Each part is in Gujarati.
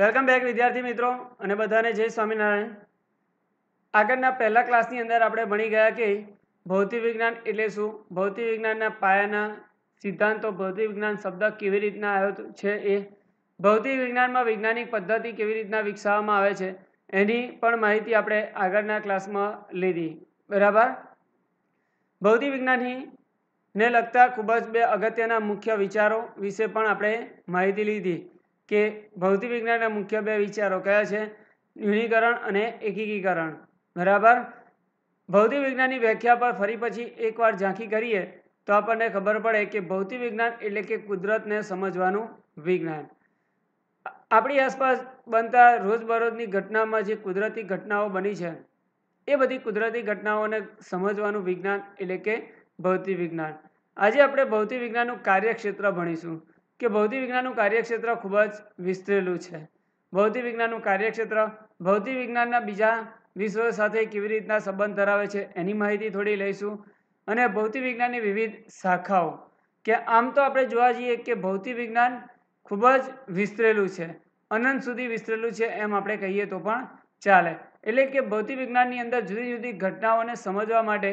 વેલકમ બેક વિદ્યાર્થી મિત્રો અને બધાને જય સ્વામિનારાયણ આગળના પહેલા ક્લાસની અંદર આપણે ભણી ગયા કે ભૌતિક વિજ્ઞાન એટલે શું ભૌતિક વિજ્ઞાનના પાયાના સિદ્ધાંતો ભૌતિક વિજ્ઞાન શબ્દ કેવી રીતના આવ્યો છે એ ભૌતિક વિજ્ઞાનમાં વૈજ્ઞાનિક પદ્ધતિ કેવી રીતના વિકસાવવામાં આવે છે એની પણ માહિતી આપણે આગળના ક્લાસમાં લીધી બરાબર ભૌતિક વિજ્ઞાનની ને લગતા ખૂબ જ બે અગત્યના મુખ્ય વિચારો વિશે પણ આપણે માહિતી લીધી કે ભૌતિક વિજ્ઞાનના મુખ્ય બે વિચારો કયા છે ન્યૂનીકરણ અને એકીકીકરણ બરાબર ભૌતિક વિજ્ઞાનની વ્યાખ્યા પર ફરી પછી એકવાર ઝાંખી કરીએ તો આપણને ખબર પડે કે ભૌતિક વિજ્ઞાન એટલે કે કુદરતને સમજવાનું વિજ્ઞાન આપણી આસપાસ બનતા રોજબરોજની ઘટનામાં જે કુદરતી ઘટનાઓ બની છે એ બધી કુદરતી ઘટનાઓને સમજવાનું વિજ્ઞાન એટલે કે ભૌતિક વિજ્ઞાન આજે આપણે ભૌતિક વિજ્ઞાનનું કાર્યક્ષેત્ર ભણીશું કે ભૌતિક વિજ્ઞાનનું કાર્યક્ષેત્ર ખૂબ જ વિસ્તરેલું છે ભૌતિક વિજ્ઞાનનું કાર્યક્ષેત્ર ભૌતિક વિજ્ઞાનના બીજા વિશ્વ સાથે કેવી રીતના સંબંધ ધરાવે છે એની માહિતી થોડી લઈશું અને ભૌતિક વિજ્ઞાનની વિવિધ શાખાઓ કે આમ તો આપણે જોવા જઈએ કે ભૌતિક વિજ્ઞાન ખૂબ જ વિસ્તરેલું છે અનંત સુધી વિસ્તરેલું છે એમ આપણે કહીએ તો પણ ચાલે એટલે કે ભૌતિક વિજ્ઞાનની અંદર જુદી જુદી ઘટનાઓને સમજવા માટે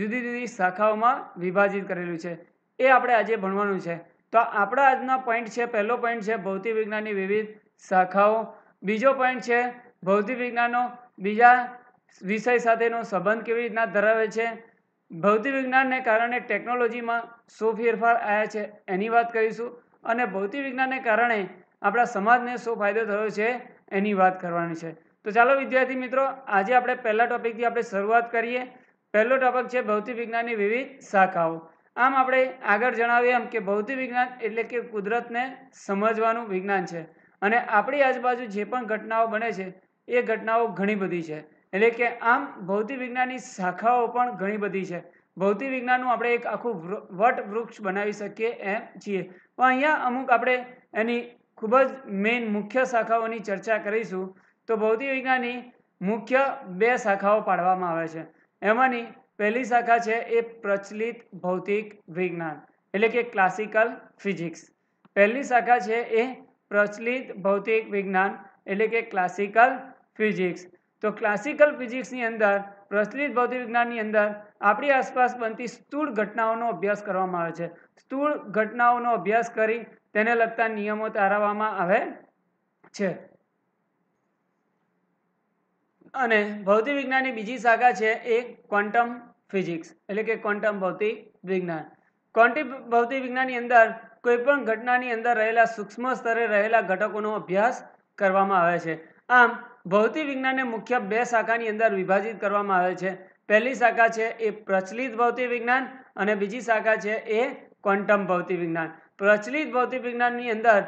જુદી જુદી શાખાઓમાં વિભાજિત કરેલું છે એ આપણે આજે ભણવાનું છે તો આપણા આજના પોઈન્ટ છે પહેલો પોઈન્ટ છે ભૌતિક વિજ્ઞાનની વિવિધ શાખાઓ બીજો પોઈન્ટ છે ભૌતિક વિજ્ઞાનનો બીજા વિષય સાથેનો સંબંધ કેવી રીતના ધરાવે છે ભૌતિક વિજ્ઞાનને કારણે ટેકનોલોજીમાં શું ફેરફાર આવ્યા છે એની વાત કરીશું અને ભૌતિક વિજ્ઞાનને કારણે આપણા સમાજને શું ફાયદો થયો છે એની વાત કરવાની છે તો ચાલો વિદ્યાર્થી મિત્રો આજે આપણે પહેલા ટોપિકથી આપણે શરૂઆત કરીએ પહેલો ટોપિક છે ભૌતિક વિજ્ઞાનની વિવિધ શાખાઓ આમ આપણે આગળ જણાવીએ એમ કે ભૌતિક વિજ્ઞાન એટલે કે કુદરતને સમજવાનું વિજ્ઞાન છે અને આપણી આજુબાજુ જે પણ ઘટનાઓ બને છે એ ઘટનાઓ ઘણી બધી છે એટલે કે આમ ભૌતિક વિજ્ઞાનની શાખાઓ પણ ઘણી બધી છે ભૌતિક વિજ્ઞાનનું આપણે એક આખું વટ વૃક્ષ બનાવી શકીએ એમ છીએ પણ અહીંયા અમુક આપણે એની ખૂબ જ મેઇન મુખ્ય શાખાઓની ચર્ચા કરીશું તો ભૌતિક વિજ્ઞાનની મુખ્ય બે શાખાઓ પાડવામાં આવે છે એમાંની પહેલી શાખા છે એ પ્રચલિત ભૌતિક વિજ્ઞાન એટલે કે ક્લાસિકલ ફિઝિક્સ પહેલી શાખા છે એ પ્રચલિત ભૌતિક વિજ્ઞાન એટલે કે ક્લાસિકલ ફિઝિક્સ તો ક્લાસિકલ ફિઝિક્સની અંદર પ્રચલિત ભૌતિક વિજ્ઞાનની અંદર આપણી આસપાસ બનતી સ્થૂળ ઘટનાઓનો અભ્યાસ કરવામાં આવે છે સ્થૂળ ઘટનાઓનો અભ્યાસ કરી તેને લગતા નિયમો તારવવામાં આવે છે અને ભૌતિક વિજ્ઞાનની બીજી શાખા છે એ ક્વોન્ટમ ફિઝિક્સ એટલે કે ક્વોન્ટમ ભૌતિક વિજ્ઞાન ક્વોન્ટિક ભૌતિક વિજ્ઞાનની અંદર કોઈપણ ઘટનાની અંદર રહેલા સૂક્ષ્મ સ્તરે રહેલા ઘટકોનો અભ્યાસ કરવામાં આવે છે આમ ભૌતિક વિજ્ઞાનને મુખ્ય બે શાખાની અંદર વિભાજિત કરવામાં આવે છે પહેલી શાખા છે એ પ્રચલિત ભૌતિક વિજ્ઞાન અને બીજી શાખા છે એ ક્વોન્ટમ ભૌતિક વિજ્ઞાન પ્રચલિત ભૌતિક વિજ્ઞાનની અંદર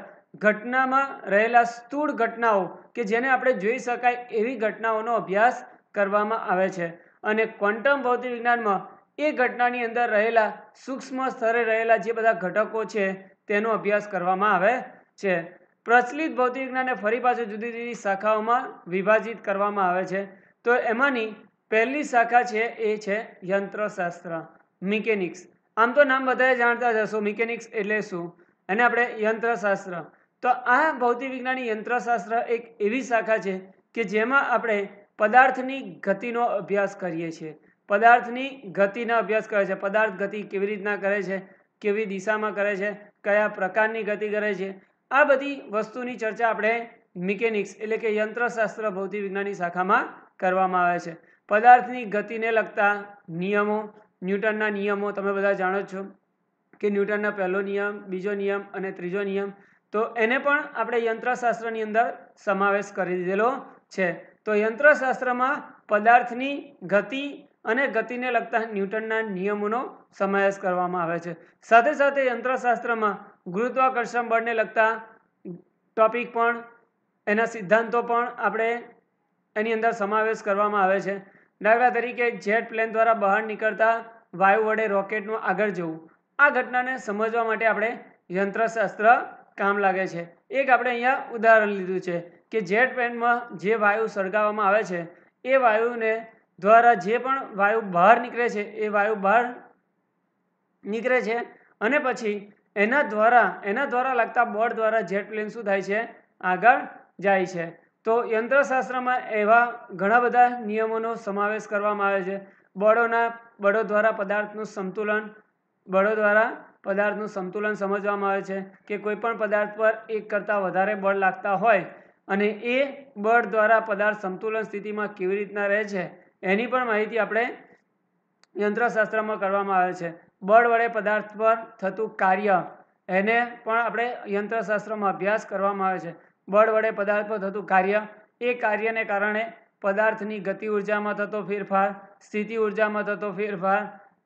ઘટનામાં રહેલા સ્થૂળ ઘટનાઓ કે જેને આપણે જોઈ શકાય એવી ઘટનાઓનો અભ્યાસ કરવામાં આવે છે અને ક્વોન્ટમ ભૌતિક વિજ્ઞાનમાં એ ઘટનાની અંદર રહેલા સૂક્ષ્મ સ્તરે રહેલા જે બધા ઘટકો છે તેનો અભ્યાસ કરવામાં આવે છે પ્રચલિત ભૌતિક વિજ્ઞાનને ફરી પાછું જુદી જુદી શાખાઓમાં વિભાજિત કરવામાં આવે છે તો એમાંની પહેલી શાખા છે એ છે યંત્રશાસ્ત્ર મિકેનિક્સ આમ તો નામ બધાએ જાણતા જશો મિકેનિક્સ એટલે શું એને આપણે યંત્રશાસ્ત્ર તો આ ભૌતિક વિજ્ઞાન યંત્રશાસ્ત્ર એક એવી શાખા છે કે જેમાં આપણે પદાર્થની ગતિનો અભ્યાસ કરીએ છીએ પદાર્થની ગતિનો અભ્યાસ કરે છે પદાર્થ ગતિ કેવી રીતના કરે છે કેવી દિશામાં કરે છે કયા પ્રકારની ગતિ કરે છે આ બધી વસ્તુની ચર્ચા આપણે મિકેનિક્સ એટલે કે યંત્રશાસ્ત્ર ભૌતિક વિજ્ઞાનની શાખામાં કરવામાં આવે છે પદાર્થની ગતિને લગતા નિયમો ન્યૂટનના નિયમો તમે બધા જાણો છો કે ન્યૂટનનો પહેલો નિયમ બીજો નિયમ અને ત્રીજો નિયમ તો એને પણ આપણે યંત્રશાસ્ત્રની અંદર સમાવેશ કરી દીધેલો છે તો યંત્રશાસ્ત્રમાં પદાર્થની ગતિ અને ગતિને લગતા ન્યૂટનના નિયમોનો સમાવેશ કરવામાં આવે છે સાથે સાથે યંત્રશાસ્ત્રમાં ગુરુત્વાકર્ષણ બળને લગતા ટોપિક પણ એના સિદ્ધાંતો પણ આપણે એની અંદર સમાવેશ કરવામાં આવે છે દાખલા તરીકે જેટ પ્લેન દ્વારા બહાર નીકળતા વાયુ વડે રોકેટનું આગળ જવું આ ઘટનાને સમજવા માટે આપણે યંત્રશાસ્ત્ર કામ લાગે છે એક આપણે અહીંયા ઉદાહરણ લીધું છે કે જેટ પેન્ટમાં જે વાયુ સળગાવવામાં આવે છે એ વાયુને દ્વારા જે પણ વાયુ બહાર નીકળે છે એ વાયુ બહાર નીકળે છે અને પછી એના દ્વારા એના દ્વારા લાગતા બોર્ડ દ્વારા જેટ પ્લેન શું થાય છે આગળ જાય છે તો યંત્રશાસ્ત્રમાં એવા ઘણા બધા નિયમોનો સમાવેશ કરવામાં આવે છે બળોના બળો દ્વારા પદાર્થનું સંતુલન બળો દ્વારા પદાર્થનું સંતુલન સમજવામાં આવે છે કે કોઈપણ પદાર્થ પર એક કરતાં વધારે બળ લાગતા હોય અને એ બળ દ્વારા પદાર્થ સંતુલન સ્થિતિમાં કેવી રીતના રહે છે એની પણ માહિતી આપણે યંત્રશાસ્ત્રમાં કરવામાં આવે છે બળ વડે પદાર્થ પર થતું કાર્ય એને પણ આપણે યંત્રશાસ્ત્રમાં અભ્યાસ કરવામાં આવે છે બળ વડે પદાર્થ પર થતું કાર્ય એ કાર્યને કારણે પદાર્થની ગતિ ઉર્જામાં થતો ફેરફાર સ્થિતિ ઉર્જામાં થતો ફેરફાર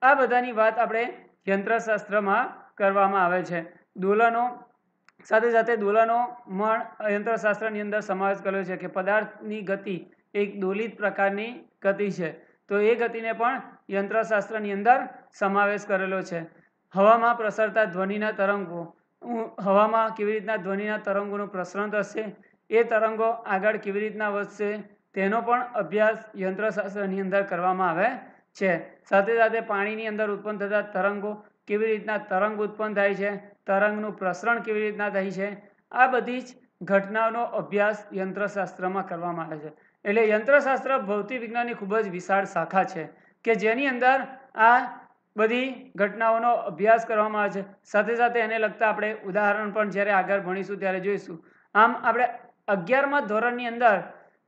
આ બધાની વાત આપણે યંત્રશાસ્ત્રમાં કરવામાં આવે છે દોલનો સાથે સાથે દોલનો મણ યંત્રશાસ્ત્રની અંદર સમાવેશ કર્યો છે કે પદાર્થની ગતિ એક દોલિત પ્રકારની ગતિ છે તો એ ગતિને પણ યંત્રશાસ્ત્રની અંદર સમાવેશ કરેલો છે હવામાં પ્રસરતા ધ્વનિના તરંગો હવામાં કેવી રીતના ધ્વનિના તરંગોનું પ્રસરણ થશે એ તરંગો આગળ કેવી રીતના વધશે તેનો પણ અભ્યાસ યંત્રશાસ્ત્રની અંદર કરવામાં આવે છે સાથે સાથે પાણીની અંદર ઉત્પન્ન થતા તરંગો કેવી રીતના તરંગ ઉત્પન્ન થાય છે તરંગનું પ્રસરણ કેવી રીતના થાય છે આ બધી જ ઘટનાઓનો અભ્યાસ યંત્રશાસ્ત્રમાં કરવામાં આવે છે એટલે યંત્રશાસ્ત્ર ભૌતિક વિજ્ઞાનની ખૂબ જ વિશાળ શાખા છે કે જેની અંદર આ બધી ઘટનાઓનો અભ્યાસ કરવામાં આવે છે સાથે સાથે એને લગતા આપણે ઉદાહરણ પણ જ્યારે આગળ ભણીશું ત્યારે જોઈશું આમ આપણે અગિયારમા ધોરણની અંદર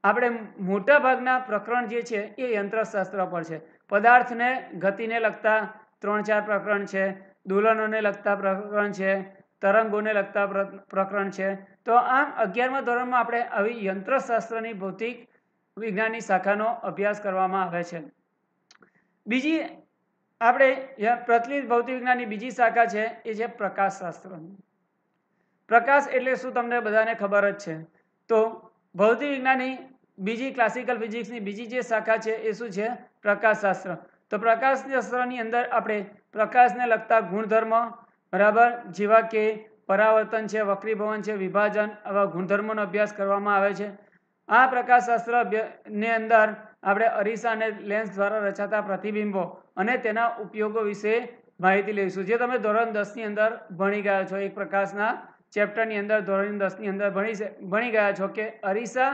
આપણે મોટાભાગના પ્રકરણ જે છે એ યંત્રશાસ્ત્ર પર છે પદાર્થને ગતિને લગતા ત્રણ ચાર પ્રકરણ છે દોલનોને લગતા પ્રકરણ છે તરંગોને લગતા પ્રકરણ છે તો આમ અગિયારમા ધોરણમાં આપણે આવી યંત્રશાસ્ત્રની ભૌતિક વિજ્ઞાનની શાખાનો અભ્યાસ કરવામાં આવે છે બીજી આપણે પ્રચલિત ભૌતિક વિજ્ઞાનની બીજી શાખા છે એ છે પ્રકાશશાસ્ત્રની પ્રકાશ એટલે શું તમને બધાને ખબર જ છે તો ભૌતિક વિજ્ઞાનની બીજી ક્લાસિકલ ફિઝિક્સની બીજી જે શાખા છે એ શું છે પ્રકાશશાસ્ત્ર તો પ્રકાશશાસ્ત્રની અંદર આપણે પ્રકાશને લગતા ગુણધર્મ બરાબર જેવા કે પરાવર્તન છે વક્રીભવન છે વિભાજન આવા ગુણધર્મોનો અભ્યાસ કરવામાં આવે છે આ પ્રકાશશાસ્ત્ર ને અંદર આપણે અરીસા અને લેન્સ દ્વારા રચાતા પ્રતિબિંબો અને તેના ઉપયોગો વિશે માહિતી લઈશું જે તમે ધોરણ દસની અંદર ભણી ગયા છો એક પ્રકાશના ચેપ્ટરની અંદર ધોરણ દસની અંદર ભણી ભણી ગયા છો કે અરીસા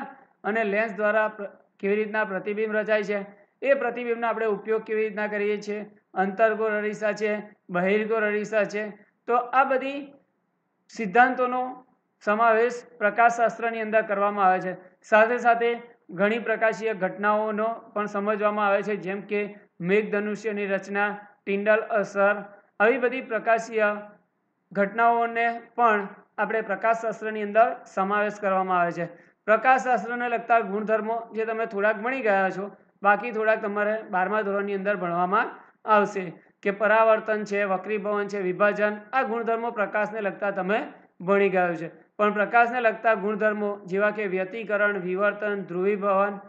અને લેન્સ દ્વારા કેવી રીતના પ્રતિબિંબ રચાય છે એ પ્રતિબિંબનો આપણે ઉપયોગ કેવી રીતના કરીએ છીએ અંતર્ગોળ અરીસા છે બહિર્ગોળ અરીસા છે તો આ બધી સિદ્ધાંતોનો સમાવેશ પ્રકાશશાસ્ત્રની અંદર કરવામાં આવે છે સાથે સાથે ઘણી પ્રકાશીય ઘટનાઓનો પણ સમજવામાં આવે છે જેમ કે મેઘધનુષ્યની રચના ટિંડલ અસર આવી બધી પ્રકાશીય ઘટનાઓને પણ આપણે પ્રકાશશાસ્ત્રની અંદર સમાવેશ કરવામાં આવે છે પ્રકાશશાસ્ત્રને લગતા ગુણધર્મો જે તમે થોડાક ભણી ગયા છો બાકી થોડાક તમારે બારમા ધોરણની અંદર ભણવામાં આવશે કે પરાવર્તન છે વક્રીભવન છે વિભાજન આ ગુણધર્મો પ્રકાશને લગતા તમે ભણી ગયો છે પણ પ્રકાશને લગતા ગુણધર્મો જેવા કે વ્યતિકરણ વિવર્તન ધ્રુવીભવન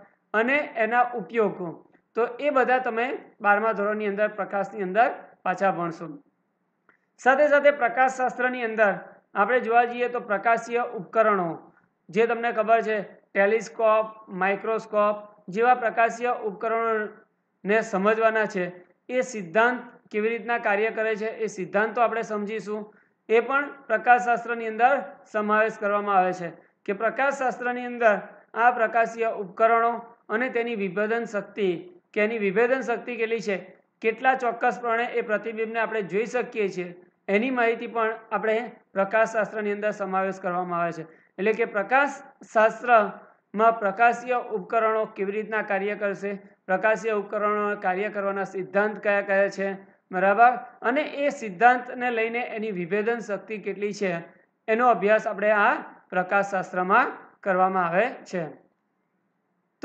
અને એના ઉપયોગો તો એ બધા તમે બારમા ધોરણની અંદર પ્રકાશની અંદર પાછા ભણશો સાથે સાથે પ્રકાશશાસ્ત્રની અંદર આપણે જોવા જઈએ તો પ્રકાશીય ઉપકરણો જે તમને ખબર છે ટેલિસ્કોપ માઇક્રોસ્કોપ જેવા પ્રકાશીય ઉપકરણોને સમજવાના છે એ સિદ્ધાંત કેવી રીતના કાર્ય કરે છે એ સિદ્ધાંતો આપણે સમજીશું એ પણ પ્રકાશશાસ્ત્રની અંદર સમાવેશ કરવામાં આવે છે કે પ્રકાશશાસ્ત્રની અંદર આ પ્રકાશીય ઉપકરણો અને તેની વિભેદન શક્તિ કે એની વિભેદન શક્તિ કેટલી છે કેટલા ચોક્કસપણે એ પ્રતિબિંબને આપણે જોઈ શકીએ છીએ એની માહિતી પણ આપણે પ્રકાશશાસ્ત્રની અંદર સમાવેશ કરવામાં આવે છે એટલે કે પ્રકાશ શાસ્ત્રમાં પ્રકાશીય ઉપકરણો કેવી રીતના કાર્ય કરશે પ્રકાશીય ઉપકરણો કાર્ય કરવાના સિદ્ધાંત કયા કયા છે બરાબર અને એ સિદ્ધાંતને લઈને એની વિભેદન શક્તિ કેટલી છે એનો અભ્યાસ આપણે આ પ્રકાશશાસ્ત્રમાં કરવામાં આવે છે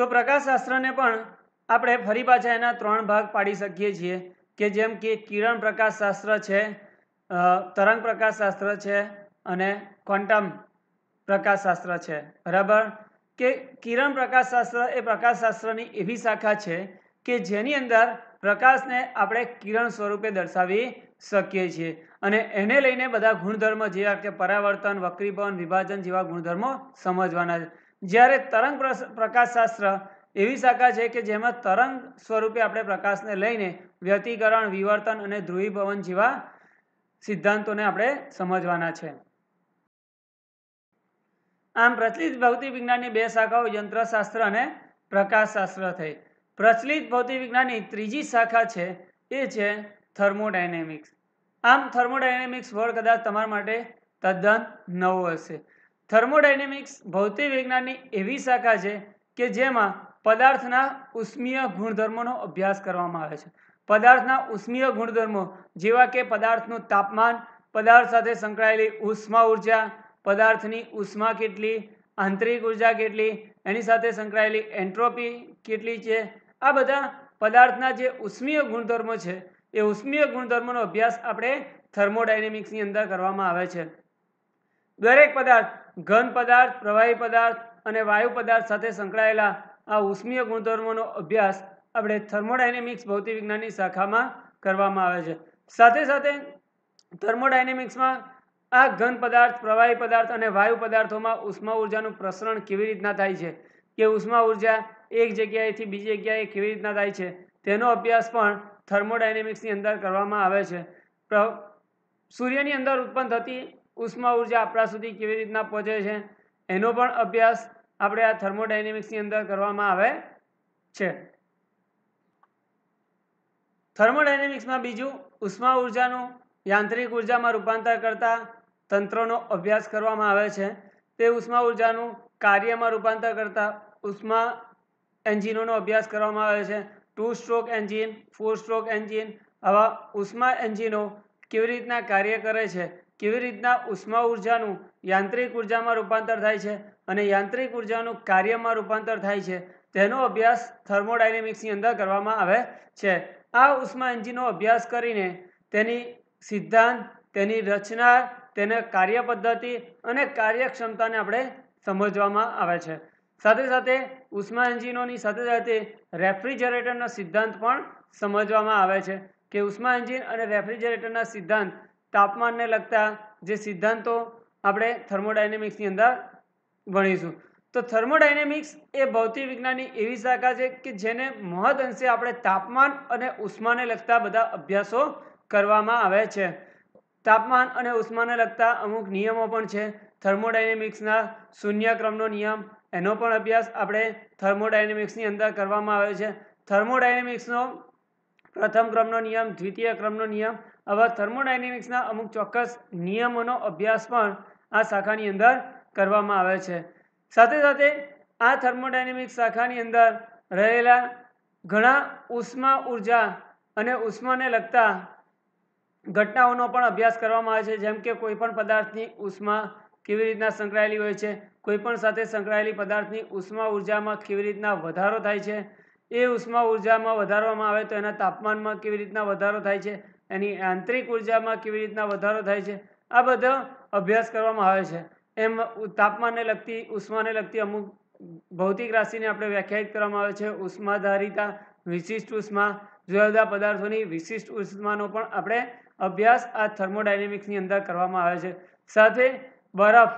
તો પ્રકાશશાસ્ત્રને પણ આપણે ફરી પાછા એના ત્રણ ભાગ પાડી શકીએ છીએ કે જેમ કે કિરણ પ્રકાશશાસ્ત્ર છે તરંગ પ્રકાશશાસ્ત્ર છે અને ક્વોન્ટમ પ્રકાશશાસ્ત્ર છે બરાબર કે કિરણ પ્રકાશશાસ્ત્ર એ પ્રકાશશાસ્ત્રની એવી શાખા છે કે જેની અંદર પ્રકાશને આપણે કિરણ સ્વરૂપે દર્શાવી શકીએ છીએ અને એને લઈને બધા ગુણધર્મ જેવા કે પરાવર્તન વક્રીભવન વિભાજન જેવા ગુણધર્મો સમજવાના છે જ્યારે તરંગ પ્રકાશશાસ્ત્ર એવી શાખા છે કે જેમાં તરંગ સ્વરૂપે આપણે પ્રકાશને લઈને વ્યતિકરણ વિવર્તન અને ધ્રુવીભવન જેવા સિદ્ધાંતોને આપણે સમજવાના છે આમ પ્રચલિત ભૌતિક વિજ્ઞાનની બે શાખાઓ યંત્રશાસ્ત્ર અને પ્રકાશશાસ્ત્ર થઈ પ્રચલિત ભૌતિક વિજ્ઞાનની ત્રીજી શાખા છે એ છે થર્મોડાયનેમિક્સ આમ થર્મોડાયનેમિક્સ વર્ડ કદાચ તમારા માટે તદ્દન નવો હશે થર્મોડાયનેમિક્સ ભૌતિક વિજ્ઞાનની એવી શાખા છે કે જેમાં પદાર્થના ઉષ્મીય ગુણધર્મોનો અભ્યાસ કરવામાં આવે છે પદાર્થના ઉષ્મીય ગુણધર્મો જેવા કે પદાર્થનું તાપમાન પદાર્થ સાથે સંકળાયેલી ઉષ્મા ઉર્જા પદાર્થની ઉષ્મા કેટલી આંતરિક ઉર્જા કેટલી એની સાથે સંકળાયેલી એન્ટ્રોપી કેટલી છે આ બધા પદાર્થના જે ઉષ્મીય ગુણધર્મો છે એ ઉષ્મીય ગુણધર્મોનો અભ્યાસ આપણે થર્મોડાયનેમિક્સની અંદર કરવામાં આવે છે દરેક પદાર્થ ઘન પદાર્થ પ્રવાહી પદાર્થ અને વાયુ પદાર્થ સાથે સંકળાયેલા આ ઉષ્મીય ગુણધર્મોનો અભ્યાસ આપણે થર્મોડાયનેમિક્સ ભૌતિક વિજ્ઞાનની શાખામાં કરવામાં આવે છે સાથે સાથે થર્મોડાયનેમિક્સમાં આ ઘન પદાર્થ પ્રવાહી પદાર્થ અને વાયુ પદાર્થોમાં ઉષ્મા ઉર્જાનું પ્રસરણ કેવી રીતના થાય છે કે ઉષ્મા ઉર્જા એક જગ્યાએથી બીજી જગ્યાએ કેવી રીતના થાય છે તેનો અભ્યાસ પણ થર્મોડાયનેમિક્સની અંદર કરવામાં આવે છે સૂર્યની અંદર ઉત્પન્ન થતી ઉષ્મા ઉર્જા આપણા સુધી કેવી રીતના પહોંચે છે એનો પણ અભ્યાસ આપણે આ થર્મોડાયનેમિક્સની અંદર કરવામાં આવે છે થર્મોડાયનેમિક્સમાં બીજું ઉષ્મા ઉર્જાનું યાંત્રિક ઉર્જામાં રૂપાંતર કરતા તંત્રનો અભ્યાસ કરવામાં આવે છે તે ઉષ્મા ઉર્જાનું કાર્યમાં રૂપાંતર કરતા ઉષ્મા એન્જિનોનો અભ્યાસ કરવામાં આવે છે two stroke engine four stroke engine આવા ઉષ્મા એન્જિનો કેવી રીતના કાર્ય કરે છે કેવી રીતના ઉષ્મા ઉર્જાનું યાંત્રિક ઉર્જામાં રૂપાંતર થાય છે અને યાંત્રિક ઉર્જાનું કાર્યમાં રૂપાંતર થાય છે તેનો અભ્યાસ થર્મોડાયનેમિક્સની અંદર કરવામાં આવે છે આ ઉષ્મા એન્જિનનો અભ્યાસ કરીને તેની સિદ્ધાંત તેની રચના તેને કાર્ય પદ્ધતિ અને કાર્યક્ષમતાને આપણે સમજવામાં આવે છે સાથે સાથે ઉષ્મા એન્જિનોની સાથે સાથે રેફ્રિજરેટરનો સિદ્ધાંત પણ સમજવામાં આવે છે કે ઉષ્મા એન્જિન અને રેફ્રિજરેટરના સિદ્ધાંત તાપમાનને લગતા જે સિદ્ધાંતો આપણે થર્મોડાયનેમિક્સની અંદર ભણીશું તો થર્મોડાયનેમિક્સ એ ભૌતિક વિજ્ઞાનની એવી શાખા છે કે જેને મહદ અંશે આપણે તાપમાન અને ઉષ્માને લગતા બધા અભ્યાસો કરવામાં આવે છે તાપમાન અને ઉષ્માને લગતા અમુક નિયમો પણ છે થર્મોડાયનેમિક્સના શૂન્ય ક્રમનો નિયમ એનો પણ અભ્યાસ આપણે થર્મોડાયનેમિક્સની અંદર કરવામાં આવે છે થર્મોડાયનેમિક્સનો પ્રથમ ક્રમનો નિયમ દ્વિતીય ક્રમનો નિયમ આવા થર્મોડાયનેમિક્સના અમુક ચોક્કસ નિયમોનો અભ્યાસ પણ આ શાખાની અંદર કરવામાં આવે છે સાથે સાથે આ થર્મોડાયનેમિક્સ શાખાની અંદર રહેલા ઘણા ઉષ્મા ઉર્જા અને ઉષ્માને લગતા ઘટનાઓનો પણ અભ્યાસ કરવામાં આવે છે જેમ કે કોઈપણ પદાર્થની ઉષ્મા કેવી રીતના સંકળાયેલી હોય છે કોઈપણ સાથે સંકળાયેલી પદાર્થની ઉષ્મા ઉર્જામાં કેવી રીતના વધારો થાય છે એ ઉષ્મા ઉર્જામાં વધારવામાં આવે તો એના તાપમાનમાં કેવી રીતના વધારો થાય છે એની આંતરિક ઉર્જામાં કેવી રીતના વધારો થાય છે આ બધો અભ્યાસ કરવામાં આવે છે એમ તાપમાનને લગતી ઉષ્માને લગતી અમુક ભૌતિક રાશિને આપણે વ્યાખ્યાયિત કરવામાં આવે છે ઉષ્માધારિતા વિશિષ્ટ ઉષ્મા જુદા જુદા પદાર્થોની વિશિષ્ટ ઉષ્માનો પણ આપણે અભ્યાસ આ થર્મોડાયનેમિક્સની અંદર કરવામાં આવે છે સાથે બરફ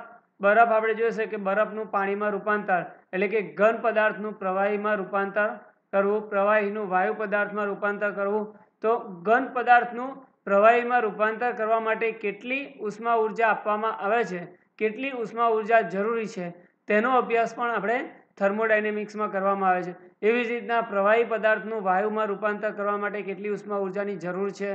બરફ આપણે જોઈએ છે કે બરફનું પાણીમાં રૂપાંતર એટલે કે ઘન પદાર્થનું પ્રવાહીમાં રૂપાંતર કરવું પ્રવાહીનું વાયુ પદાર્થમાં રૂપાંતર કરવું તો ઘન પદાર્થનું પ્રવાહીમાં રૂપાંતર કરવા માટે કેટલી ઉષ્મા ઉર્જા આપવામાં આવે છે કેટલી ઉષ્મા ઉર્જા જરૂરી છે તેનો અભ્યાસ પણ આપણે થર્મોડાયનેમિક્સમાં કરવામાં આવે છે એવી જ રીતના પ્રવાહી પદાર્થનું વાયુમાં રૂપાંતર કરવા માટે કેટલી ઉષ્મા ઉર્જાની જરૂર છે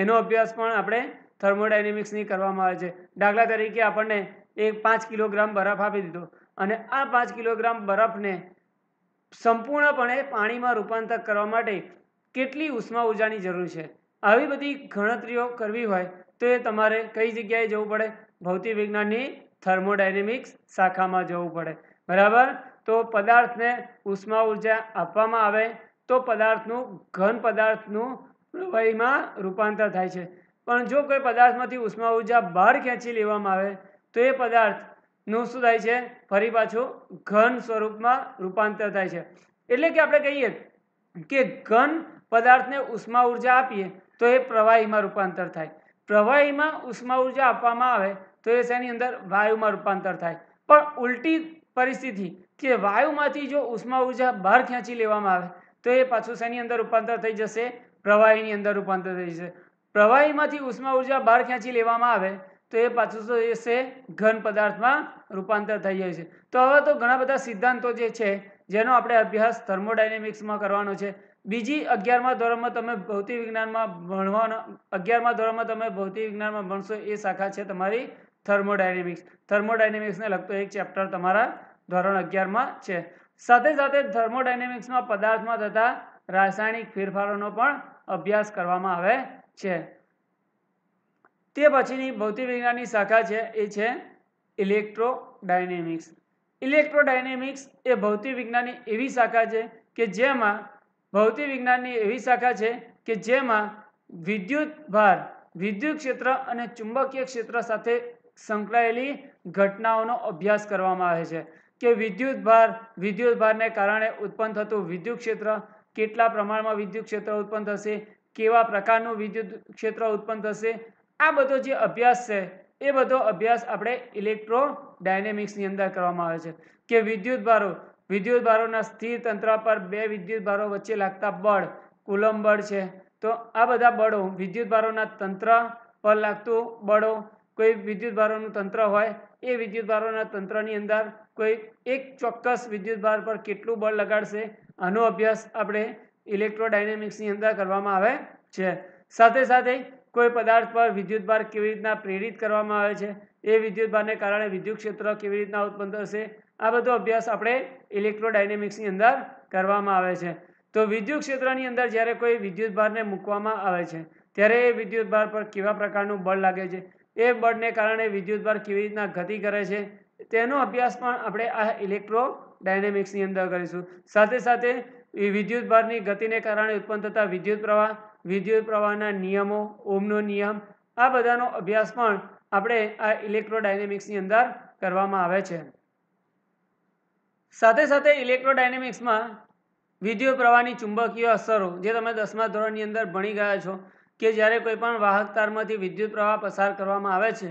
એનો અભ્યાસ પણ આપણે થર્મોડાયનેમિક્સની કરવામાં આવે છે દાખલા તરીકે આપણને એક પાંચ કિલોગ્રામ બરફ આપી દીધો અને આ પાંચ કિલોગ્રામ બરફને સંપૂર્ણપણે પાણીમાં રૂપાંતર કરવા માટે કેટલી ઉષ્મા ઉર્જાની જરૂર છે આવી બધી ગણતરીઓ કરવી હોય તો એ તમારે કઈ જગ્યાએ જવું પડે ભૌતિક વિજ્ઞાનની થર્મોડાયનેમિક્સ શાખામાં જવું પડે બરાબર તો પદાર્થને ઉષ્મા ઉર્જા આપવામાં આવે તો પદાર્થનું ઘન પદાર્થનું પ્રવાહીમાં રૂપાંતર થાય છે પણ જો કોઈ પદાર્થમાંથી ઉષ્મા ઉર્જા બહાર ખેંચી લેવામાં આવે તો એ પદાર્થનું શું થાય છે ફરી પાછું ઘન સ્વરૂપમાં રૂપાંતર થાય છે એટલે કે આપણે કહીએ કે ઘન પદાર્થને ઉષ્મા ઉર્જા આપીએ તો એ પ્રવાહીમાં રૂપાંતર થાય પ્રવાહીમાં ઉષ્મા ઉર્જા આપવામાં આવે તો એ શેની અંદર વાયુમાં રૂપાંતર થાય પણ ઉલટી પરિસ્થિતિ કે વાયુમાંથી જો ઉષ્મા ઉર્જા બહાર ખેંચી લેવામાં આવે તો એ પાછું શેની અંદર રૂપાંતર થઈ જશે પ્રવાહીની અંદર રૂપાંતર થઈ જશે પ્રવાહીમાંથી ઉષ્મા ઉર્જા બહાર ખેંચી લેવામાં આવે તો એ પાછું શું છે ઘન પદાર્થમાં રૂપાંતર થઈ જાય છે તો હવે તો ઘણા બધા સિદ્ધાંતો જે છે જેનો આપણે અભ્યાસ થર્મોડાયનેમિક્સમાં કરવાનો છે બીજી અગિયારમા ધોરણમાં તમે ભૌતિક વિજ્ઞાનમાં ભણવાનો અગિયારમા ધોરણમાં તમે ભૌતિક વિજ્ઞાનમાં ભણશો એ શાખા છે તમારી થર્મોડાયનેમિક્સ થર્મોડાયનેમિક્સને લગતો એક ચેપ્ટર તમારા ધોરણ અગિયારમાં છે સાથે સાથે થર્મોડાયનેમિક્સમાં પદાર્થમાં થતા રાસાયણિક ફેરફારોનો પણ અભ્યાસ કરવામાં આવે છે તે પછીની ભૌતિક વિજ્ઞાનની શાખા છે એ છે ઇલેક્ટ્રોડાયનેમિક્સ ઇલેક્ટ્રોડાયનેમિક્સ એ ભૌતિક વિજ્ઞાનની એવી શાખા છે કે જેમાં ભૌતિક વિજ્ઞાનની એવી શાખા છે કે જેમાં વિદ્યુત ભાર વિદ્યુત ક્ષેત્ર અને ચુંબકીય ક્ષેત્ર સાથે સંકળાયેલી ઘટનાઓનો અભ્યાસ કરવામાં આવે છે કે વિદ્યુત ભાર વિદ્યુત ભારને કારણે ઉત્પન્ન થતું વિદ્યુત ક્ષેત્ર કેટલા પ્રમાણમાં વિદ્યુત ક્ષેત્ર ઉત્પન્ન થશે કેવા પ્રકારનું વિદ્યુત ક્ષેત્ર ઉત્પન્ન થશે આ બધો જે અભ્યાસ છે એ બધો અભ્યાસ આપણે ઇલેક્ટ્રો ડાયનેમિક્સની અંદર કરવામાં આવે છે કે વિદ્યુત ભારો વિદ્યુત ભારોના સ્થિર તંત્ર પર બે વિદ્યુત ભારો વચ્ચે લાગતા બળ કુલમ બળ છે તો આ બધા બળો વિદ્યુત ભારોના તંત્ર પર લાગતું બળો કોઈ વિદ્યુત ભારોનું તંત્ર હોય એ વિદ્યુત ભારોના તંત્રની અંદર કોઈ એક ચોક્કસ વિદ્યુત ભાર પર કેટલું બળ લગાડશે આનો અભ્યાસ આપણે ઇલેક્ટ્રોડાયનેમિક્સની અંદર કરવામાં આવે છે સાથે સાથે કોઈ પદાર્થ પર વિદ્યુતભાર કેવી રીતના પ્રેરિત કરવામાં આવે છે એ વિદ્યુતભારને કારણે વિદ્યુત ક્ષેત્ર કેવી રીતના ઉત્પન્ન થશે આ બધો અભ્યાસ આપણે ઇલેક્ટ્રોડાયનેમિક્સની અંદર કરવામાં આવે છે તો વિદ્યુત ક્ષેત્રની અંદર જ્યારે કોઈ વિદ્યુતભારને મૂકવામાં આવે છે ત્યારે એ વિદ્યુતભાર પર કેવા પ્રકારનું બળ લાગે છે એ બળને કારણે વિદ્યુતભાર કેવી રીતના ગતિ કરે છે તેનો અભ્યાસ પણ આપણે આ ઇલેક્ટ્રો ડાયનેમિક્સની અંદર કરીશું સાથે સાથે એ વિદ્યુતભારની ગતિને કારણે ઉત્પન્ન થતા વિદ્યુત પ્રવાહ વિદ્યુત પ્રવાહના નિયમો ઓમનો નિયમ આ બધાનો અભ્યાસ પણ આપણે આ ઇલેક્ટ્રોડાયનેમિક્સની અંદર કરવામાં આવે છે સાથે સાથે ઇલેક્ટ્રોડાયનેમિક્સમાં વિદ્યુત પ્રવાહની ચુંબકીય અસરો જે તમે દસમા ધોરણની અંદર ભણી ગયા છો કે જ્યારે કોઈપણ વાહક તારમાંથી વિદ્યુત પ્રવાહ પસાર કરવામાં આવે છે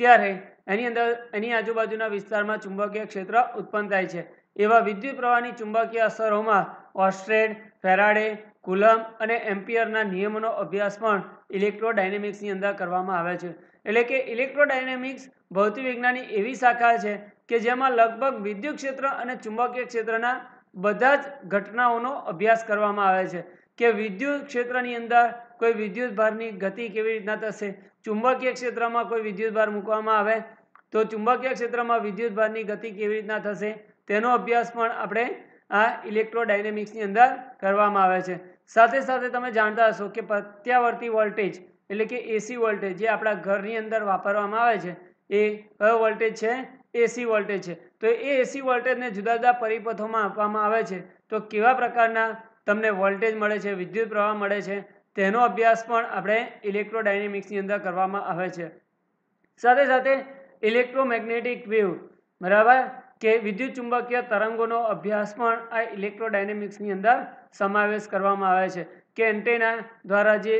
ત્યારે એની અંદર એની આજુબાજુના વિસ્તારમાં ચુંબકીય ક્ષેત્ર ઉત્પન્ન થાય છે એવા વિદ્યુત પ્રવાહની ચુંબકીય અસરોમાં ઓસ્ટ્રેડ ફેરાડે કુલમ અને એમ્પિયરના નિયમોનો અભ્યાસ પણ ઇલેક્ટ્રોડાયનેમિક્સની અંદર કરવામાં આવે છે એટલે કે ઇલેક્ટ્રોડાયનેમિક્સ ભૌતિક વિજ્ઞાનની એવી શાખા છે કે જેમાં લગભગ વિદ્યુત ક્ષેત્ર અને ચુંબકીય ક્ષેત્રના બધા જ ઘટનાઓનો અભ્યાસ કરવામાં આવે છે કે વિદ્યુત ક્ષેત્રની અંદર કોઈ વિદ્યુત ભારની ગતિ કેવી રીતના થશે ચુંબકીય ક્ષેત્રમાં કોઈ વિદ્યુત ભાર મૂકવામાં આવે તો ચુંબકીય ક્ષેત્રમાં વિદ્યુત ભારની ગતિ કેવી રીતના થશે તેનો અભ્યાસ પણ આપણે આ ઇલેક્ટ્રોડાયનેમિક્સની અંદર કરવામાં આવે છે સાથે સાથે તમે જાણતા હશો કે પ્રત્યાવર્તી વોલ્ટેજ એટલે કે એસી વોલ્ટેજ જે આપણા ઘરની અંદર વાપરવામાં આવે છે એ કયો વોલ્ટેજ છે એસી વોલ્ટેજ છે તો એ એસી વોલ્ટેજને જુદા જુદા પરિપથોમાં આપવામાં આવે છે તો કેવા પ્રકારના તમને વોલ્ટેજ મળે છે વિદ્યુત પ્રવાહ મળે છે તેનો અભ્યાસ પણ આપણે ઇલેક્ટ્રોડાયનેમિક્સની અંદર કરવામાં આવે છે સાથે સાથે ઇલેક્ટ્રોમેગ્નેટિક વેવ બરાબર કે વિદ્યુત ચુંબકીય તરંગોનો અભ્યાસ પણ આ ઇલેક્ટ્રોડાયનેમિક્સની અંદર સમાવેશ કરવામાં આવે છે કે એન્ટેના દ્વારા જે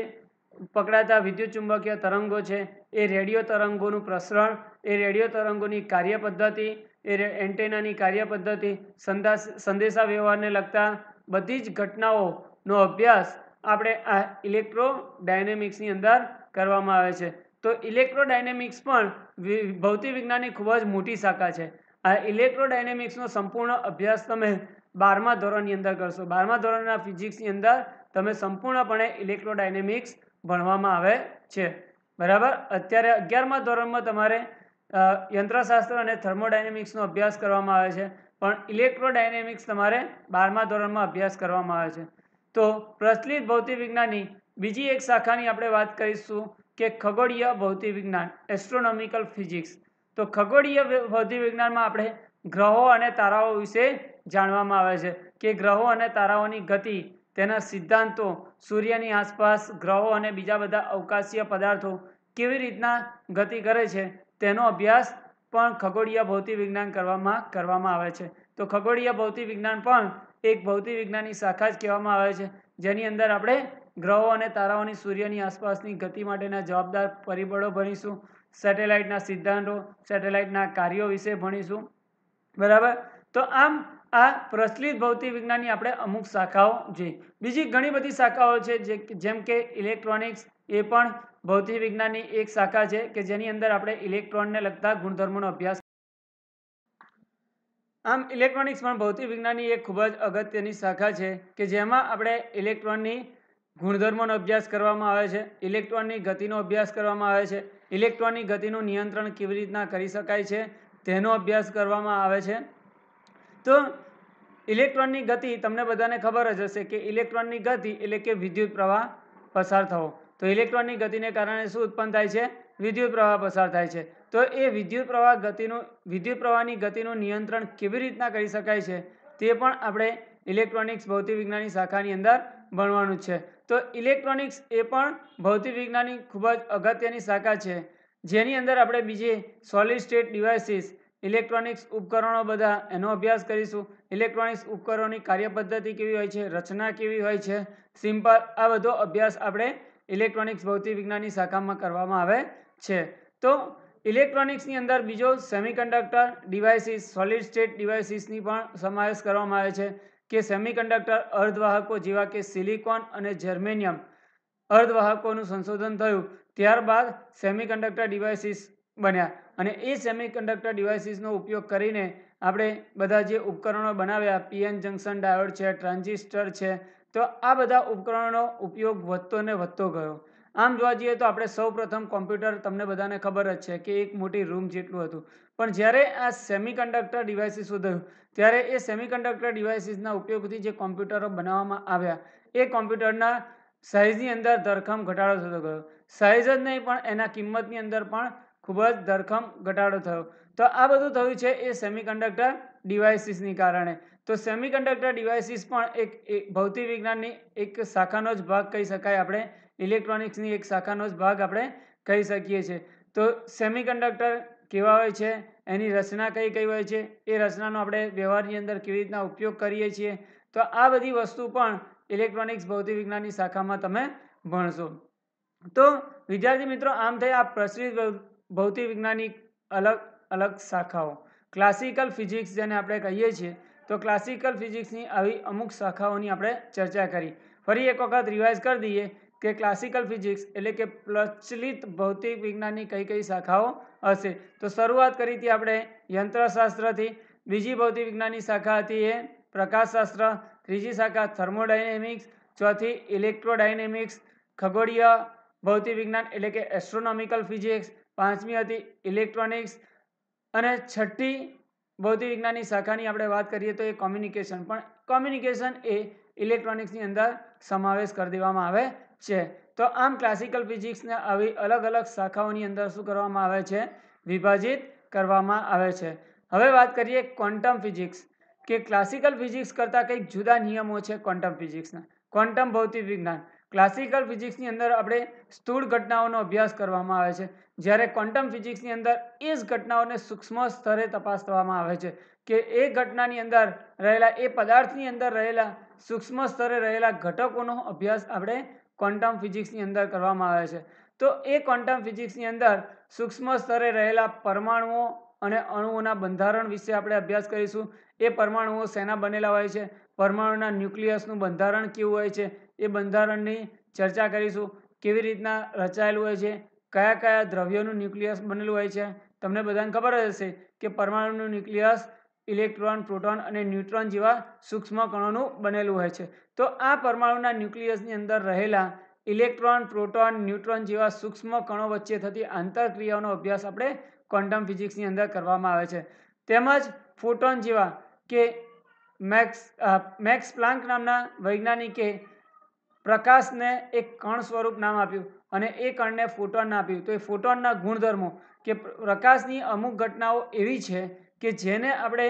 પકડાતા વિદ્યુત ચુંબકીય તરંગો છે એ રેડિયો તરંગોનું પ્રસરણ એ રેડિયો તરંગોની કાર્ય પદ્ધતિ એ એન્ટેનાની કાર્યપદ્ધતિ સંદાસ સંદેશા વ્યવહારને લગતા બધી જ ઘટનાઓનો અભ્યાસ આપણે આ ઇલેક્ટ્રો અંદર કરવામાં આવે છે તો ઇલેક્ટ્રોડાયનેમિક્સ પણ ભૌતિક વિજ્ઞાનની ખૂબ જ મોટી શાખા છે આ ઇલેક્ટ્રોડાયનેમિક્સનો સંપૂર્ણ અભ્યાસ તમે બારમા ધોરણની અંદર કરશો બારમા ધોરણના ફિઝિક્સની અંદર તમે સંપૂર્ણપણે ઇલેક્ટ્રોડાયનેમિક્સ ભણવામાં આવે છે બરાબર અત્યારે અગિયારમા ધોરણમાં તમારે યંત્રશાસ્ત્ર અને થર્મોડાયનેમિક્સનો અભ્યાસ કરવામાં આવે છે પણ ઇલેક્ટ્રોડાયનેમિક્સ તમારે બારમા ધોરણમાં અભ્યાસ કરવામાં આવે છે તો પ્રચલિત ભૌતિક વિજ્ઞાનની બીજી એક શાખાની આપણે વાત કરીશું કે ખગોળીય ભૌતિક વિજ્ઞાન એસ્ટ્રોનોમિકલ ફિઝિક્સ તો ખગોળીય ભૌતિક વિજ્ઞાનમાં આપણે ગ્રહો અને તારાઓ વિશે જાણવામાં આવે છે કે ગ્રહો અને તારાઓની ગતિ તેના સિદ્ધાંતો સૂર્યની આસપાસ ગ્રહો અને બીજા બધા અવકાશીય પદાર્થો કેવી રીતના ગતિ કરે છે તેનો અભ્યાસ પણ ખગોળીય ભૌતિક વિજ્ઞાન કરવામાં કરવામાં આવે છે તો ખગોળીય ભૌતિક વિજ્ઞાન પણ એક ભૌતિક વિજ્ઞાનની શાખા જ કહેવામાં આવે છે જેની અંદર આપણે ગ્રહો અને તારાઓની સૂર્યની આસપાસની ગતિ માટેના જવાબદાર પરિબળો ભણીશું સેટેલાઇટના સિદ્ધાંતો સેટેલાઇટના કાર્યો વિશે ભણીશું બરાબર તો આમ આ પ્રચલિત ભૌતિક વિજ્ઞાનની આપણે અમુક શાખાઓ જોઈ બીજી ઘણી બધી શાખાઓ છે જે જેમ કે ઇલેક્ટ્રોનિક્સ એ પણ ભૌતિક વિજ્ઞાનની એક શાખા છે કે જેની અંદર આપણે ઇલેક્ટ્રોનને લગતા ગુણધર્મોનો અભ્યાસ આમ ઇલેક્ટ્રોનિક્સ પણ ભૌતિક વિજ્ઞાનની એક ખૂબ જ અગત્યની શાખા છે કે જેમાં આપણે ઇલેક્ટ્રોનની ગુણધર્મોનો અભ્યાસ કરવામાં આવે છે ઇલેક્ટ્રોનની ગતિનો અભ્યાસ કરવામાં આવે છે ઇલેક્ટ્રોનિક ગતિનું નિયંત્રણ કેવી રીતના કરી શકાય છે તેનો અભ્યાસ કરવામાં આવે છે તો ઇલેક્ટ્રોનની ગતિ તમને બધાને ખબર જ હશે કે ઇલેક્ટ્રોનની ગતિ એટલે કે વિદ્યુત પ્રવાહ પસાર થવો તો ઇલેક્ટ્રોનની ગતિને કારણે શું ઉત્પન્ન થાય છે વિદ્યુત પ્રવાહ પસાર થાય છે તો એ વિદ્યુત પ્રવાહ ગતિનું વિદ્યુત પ્રવાહની ગતિનું નિયંત્રણ કેવી રીતના કરી શકાય છે તે પણ આપણે ઇલેક્ટ્રોનિક્સ ભૌતિક વિજ્ઞાનની શાખાની અંદર ભણવાનું છે તો ઇલેક્ટ્રોનિક્સ એ પણ ભૌતિક વિજ્ઞાનની ખૂબ જ અગત્યની શાખા છે જેની અંદર આપણે બીજી સોલિડ સ્ટેટ ડિવાઇસીસ ઇલેક્ટ્રોનિક્સ ઉપકરણો બધા એનો અભ્યાસ કરીશું ઇલેક્ટ્રોનિક્સ ઉપકરણોની કાર્યપદ્ધતિ કેવી હોય છે રચના કેવી હોય છે સિમ્પલ આ બધો અભ્યાસ આપણે ઇલેક્ટ્રોનિક્સ ભૌતિક વિજ્ઞાનની શાખામાં કરવામાં આવે છે તો ઇલેક્ટ્રોનિક્સની અંદર બીજો સેમિકન્ડક્ટર ડિવાઇસીસ સોલિડ સ્ટેટ ડિવાઇસીસની પણ સમાવેશ કરવામાં આવે છે કે સેમિકન્ડક્ટર અર્ધવાહકો જેવા કે સિલિકોન અને જર્મેનિયમ અર્ધવાહકોનું સંશોધન થયું ત્યારબાદ સેમિકન્ડક્ટર ડિવાઇસીસ બન્યા અને એ સેમિકન્ડક્ટર ડિવાઇસીસનો ઉપયોગ કરીને આપણે બધા જે ઉપકરણો બનાવ્યા પીએન જંકશન ડાયોડ છે ટ્રાન્ઝિસ્ટર છે તો આ બધા ઉપકરણોનો ઉપયોગ વધતો ને વધતો ગયો આમ જોવા જઈએ તો આપણે સૌ પ્રથમ કોમ્પ્યુટર તમને બધાને ખબર જ છે કે એક મોટી રૂમ જેટલું હતું પણ જ્યારે આ સેમિકન્ડક્ટર ડિવાઇસીસ શોધાયું ત્યારે એ સેમિકન્ડક્ટર ડિવાઇસીસના ઉપયોગથી જે કોમ્પ્યુટરો બનાવવામાં આવ્યા એ કોમ્પ્યુટરના સાઇઝની અંદર ધરખમ ઘટાડો થતો ગયો સાઇઝ જ નહીં પણ એના કિંમતની અંદર પણ ખૂબ જ ધરખમ ઘટાડો થયો તો આ બધું થયું છે એ સેમિકન્ડક્ટર ડિવાઇસીસની કારણે તો સેમિકન્ડક્ટર ડિવાઇસીસ પણ એક ભૌતિક વિજ્ઞાનની એક શાખાનો જ ભાગ કહી શકાય આપણે ઇલેક્ટ્રોનિક્સની એક શાખાનો જ ભાગ આપણે કહી શકીએ છીએ તો સેમિકન્ડક્ટર કેવા હોય છે એની રચના કઈ કઈ હોય છે એ રચનાનો આપણે વ્યવહારની અંદર કેવી રીતના ઉપયોગ કરીએ છીએ તો આ બધી વસ્તુ પણ ઇલેક્ટ્રોનિક્સ ભૌતિક વિજ્ઞાનની શાખામાં તમે ભણશો તો વિદ્યાર્થી મિત્રો આમ થઈ આ પ્રચલિત ભૌતિક વિજ્ઞાનની અલગ અલગ શાખાઓ ક્લાસિકલ ફિઝિક્સ જેને આપણે કહીએ છીએ તો ક્લાસિકલ ફિઝિક્સની આવી અમુક શાખાઓની આપણે ચર્ચા કરી ફરી એક વખત રિવાઇઝ કરી દઈએ કે ક્લાસિકલ ફિઝિક્સ એટલે કે પ્રચલિત ભૌતિક વિજ્ઞાનની કઈ કઈ શાખાઓ હશે તો શરૂઆત કરી હતી આપણે યંત્રશાસ્ત્રથી બીજી ભૌતિક વિજ્ઞાનની શાખા હતી એ પ્રકાશશાસ્ત્ર ત્રીજી શાખા થર્મોડાયનેમિક્સ ચોથી ઇલેક્ટ્રોડાયનેમિક્સ ખગોળીય ભૌતિક વિજ્ઞાન એટલે કે એસ્ટ્રોનોમિકલ ફિઝિક્સ પાંચમી હતી ઇલેક્ટ્રોનિક્સ અને છઠ્ઠી ભૌતિક વિજ્ઞાનની શાખાની આપણે વાત કરીએ તો એ કોમ્યુનિકેશન પણ કોમ્યુનિકેશન એ ઇલેક્ટ્રોનિક્સની અંદર સમાવેશ કરી દેવામાં આવે છે તો આમ ક્લાસિકલ ફિઝિક્સને આવી અલગ અલગ શાખાઓની અંદર શું કરવામાં આવે છે વિભાજિત કરવામાં આવે છે હવે વાત કરીએ ક્વોન્ટમ ફિઝિક્સ કે ક્લાસિકલ ફિઝિક્સ કરતાં કંઈક જુદા નિયમો છે ક્વોન્ટમ ફિઝિક્સના ક્વોન્ટમ ભૌતિક વિજ્ઞાન ક્લાસિકલ ફિઝિક્સની અંદર આપણે સ્થૂળ ઘટનાઓનો અભ્યાસ કરવામાં આવે છે જ્યારે ક્વોન્ટમ ફિઝિક્સની અંદર એ જ ઘટનાઓને સૂક્ષ્મ સ્તરે તપાસવામાં આવે છે કે એ ઘટનાની અંદર રહેલા એ પદાર્થની અંદર રહેલા સૂક્ષ્મ સ્તરે રહેલા ઘટકોનો અભ્યાસ આપણે ક્વોન્ટમ ફિઝિક્સની અંદર કરવામાં આવે છે તો એ ક્વોન્ટમ ફિઝિક્સની અંદર સૂક્ષ્મ સ્તરે રહેલા પરમાણુઓ અને અણુઓના બંધારણ વિશે આપણે અભ્યાસ કરીશું એ પરમાણુઓ શેના બનેલા હોય છે પરમાણુના ન્યુક્લિયસનું બંધારણ કેવું હોય છે એ બંધારણની ચર્ચા કરીશું કેવી રીતના રચાયેલું હોય છે કયા કયા દ્રવ્યોનું ન્યુક્લિયસ બનેલું હોય છે તમને બધાને ખબર જ હશે કે પરમાણુનું ન્યુક્લિયસ ઇલેક્ટ્રોન પ્રોટોન અને ન્યુટ્રોન જેવા સૂક્ષ્મ કણોનું બનેલું હોય છે તો આ પરમાણુના ન્યુક્લિયસની અંદર રહેલા ઇલેક્ટ્રોન પ્રોટોન ન્યુટ્રોન જેવા સૂક્ષ્મ કણો વચ્ચે થતી આંતરક્રિયાઓનો અભ્યાસ આપણે ક્વોન્ટમ ફિઝિક્સની અંદર કરવામાં આવે છે તેમજ ફોટોન જેવા કે મેક્સ મેક્સ પ્લાન્ક નામના વૈજ્ઞાનિકે પ્રકાશને એક કણ સ્વરૂપ નામ આપ્યું અને એ કણને ફોટોન આપ્યું તો એ ફોટોનના ગુણધર્મો કે પ્રકાશની અમુક ઘટનાઓ એવી છે કે જેને આપણે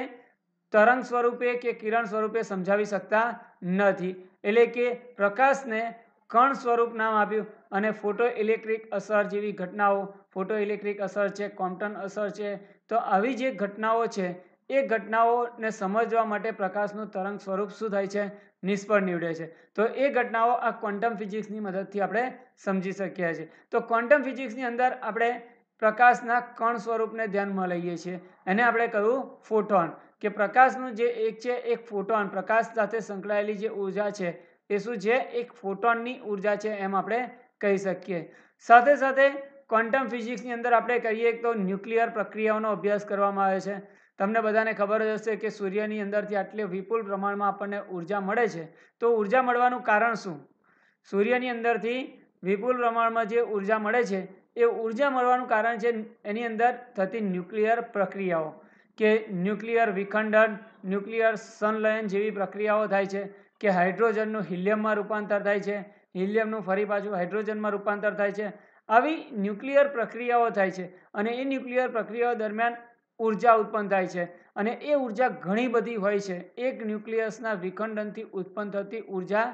તરંગ સ્વરૂપે કે કિરણ સ્વરૂપે સમજાવી શકતા નથી એટલે કે પ્રકાશને કણ સ્વરૂપ નામ આપ્યું અને ફોટો ઇલેક્ટ્રિક અસર જેવી ઘટનાઓ ફોટો ઇલેક્ટ્રિક અસર છે કોમ્પ્ટન અસર છે તો આવી જે ઘટનાઓ છે એ ઘટનાઓને સમજવા માટે પ્રકાશનું તરંગ સ્વરૂપ શું થાય છે નિષ્ફળ નીવડે છે તો એ ઘટનાઓ આ ક્વોન્ટમ ફિઝિક્સની મદદથી આપણે સમજી શકીએ છીએ તો ક્વોન્ટમ ફિઝિક્સની અંદર આપણે પ્રકાશના કણ સ્વરૂપને ધ્યાનમાં લઈએ છીએ એને આપણે કહ્યું ફોટોન કે પ્રકાશનું જે એક છે એક ફોટોન પ્રકાશ સાથે સંકળાયેલી જે ઉર્જા છે એ શું છે એક ફોટોનની ઉર્જા છે એમ આપણે કહી શકીએ સાથે સાથે ક્વોન્ટમ ફિઝિક્સની અંદર આપણે કહીએ તો ન્યુક્લિયર પ્રક્રિયાઓનો અભ્યાસ કરવામાં આવે છે તમને બધાને ખબર જ હશે કે સૂર્યની અંદરથી આટલી વિપુલ પ્રમાણમાં આપણને ઉર્જા મળે છે તો ઉર્જા મળવાનું કારણ શું સૂર્યની અંદરથી વિપુલ પ્રમાણમાં જે ઉર્જા મળે છે એ ઉર્જા મળવાનું કારણ છે એની અંદર થતી ન્યુક્લિયર પ્રક્રિયાઓ કે ન્યુક્લિયર વિખંડન ન્યુક્લિયર સનલયન જેવી પ્રક્રિયાઓ થાય છે કે હાઇડ્રોજનનું હિલિયમમાં રૂપાંતર થાય છે હિલિયમનું ફરી પાછું હાઇડ્રોજનમાં રૂપાંતર થાય છે આવી ન્યુક્લિયર પ્રક્રિયાઓ થાય છે અને એ ન્યુક્લિયર પ્રક્રિયાઓ દરમિયાન ઉર્જા ઉત્પન્ન થાય છે અને એ ઉર્જા ઘણી બધી હોય છે એક ન્યુક્લિયસના વિખંડનથી ઉત્પન્ન થતી ઉર્જા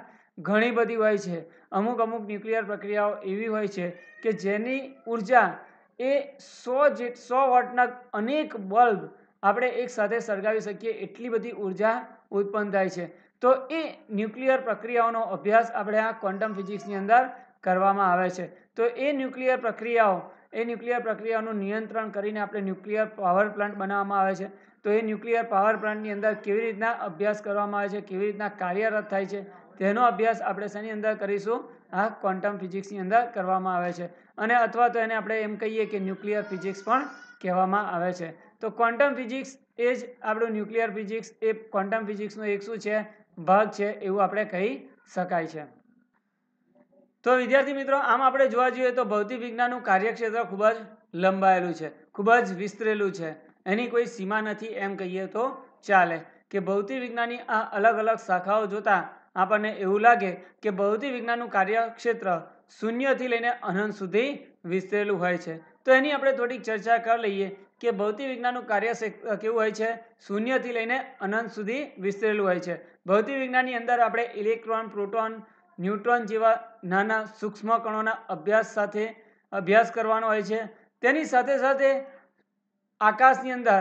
ઘણી બધી હોય છે અમુક અમુક ન્યુક્લિયર પ્રક્રિયાઓ એવી હોય છે કે જેની ઉર્જા એ સો જે સો વોટના અનેક બલ્બ આપણે એકસાથે સળગાવી શકીએ એટલી બધી ઉર્જા ઉત્પન્ન થાય છે તો એ ન્યુક્લિયર પ્રક્રિયાઓનો અભ્યાસ આપણે આ ક્વોન્ટમ ફિઝિક્સની અંદર કરવામાં આવે છે તો એ ન્યુક્લિયર પ્રક્રિયાઓ એ ન્યુક્લિયર પ્રક્રિયાઓનું નિયંત્રણ કરીને આપણે ન્યુક્લિયર પાવર પ્લાન્ટ બનાવવામાં આવે છે તો એ ન્યુક્લિયર પાવર પ્લાન્ટની અંદર કેવી રીતના અભ્યાસ કરવામાં આવે છે કેવી રીતના કાર્યરત થાય છે તેનો અભ્યાસ આપણે શેની અંદર કરીશું આ ક્વોન્ટમ ફિઝિક્સની અંદર કરવામાં આવે છે અને અથવા તો એને આપણે એમ કહીએ કે ન્યુક્લિયર ફિઝિક્સ પણ કહેવામાં આવે છે તો ક્વોન્ટમ ફિઝિક્સ એ જ આપણું ન્યુક્લિયર ફિઝિક્સ એ ક્વોન્ટમ ફિઝિક્સનું એક શું છે ભાગ છે એવું આપણે કહી શકાય છે તો વિદ્યાર્થી મિત્રો આમ આપણે જોવા જોઈએ તો ભૌતિક વિજ્ઞાનનું કાર્યક્ષેત્ર ખૂબ જ લંબાયેલું છે ખૂબ જ વિસ્તરેલું છે એની કોઈ સીમા નથી એમ કહીએ તો ચાલે કે ભૌતિક વિજ્ઞાનની આ અલગ અલગ શાખાઓ જોતાં આપણને એવું લાગે કે ભૌતિક વિજ્ઞાનનું કાર્યક્ષેત્ર શૂન્યથી લઈને અનંત સુધી વિસ્તરેલું હોય છે તો એની આપણે થોડીક ચર્ચા કરી લઈએ કે ભૌતિક વિજ્ઞાનનું કાર્ય કેવું હોય છે શૂન્યથી લઈને અનંત સુધી વિસ્તરેલું હોય છે ભૌતિક વિજ્ઞાનની અંદર આપણે ઇલેક્ટ્રોન પ્રોટોન ન્યુટ્રોન જેવા નાના સૂક્ષ્મ કણોના અભ્યાસ સાથે અભ્યાસ કરવાનો હોય છે તેની સાથે સાથે આકાશની અંદર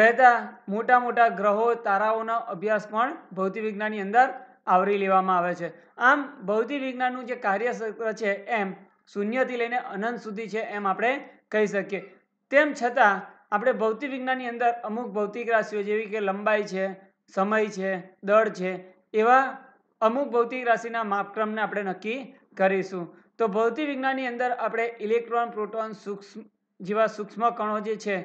રહેતા મોટા મોટા ગ્રહો તારાઓનો અભ્યાસ પણ ભૌતિક વિજ્ઞાનની અંદર આવરી લેવામાં આવે છે આમ ભૌતિક વિજ્ઞાનનું જે કાર્યક્ષેત્ર છે એમ શૂન્યથી લઈને અનંત સુધી છે એમ આપણે કહી શકીએ તેમ છતાં આપણે ભૌતિક વિજ્ઞાનની અંદર અમુક ભૌતિક રાશિઓ જેવી કે લંબાઈ છે સમય છે દળ છે એવા અમુક ભૌતિક રાશિના માપક્રમને આપણે નક્કી કરીશું તો ભૌતિક વિજ્ઞાનની અંદર આપણે ઇલેક્ટ્રોન પ્રોટોન સૂક્ષ્મ જેવા સૂક્ષ્મ કણો જે છે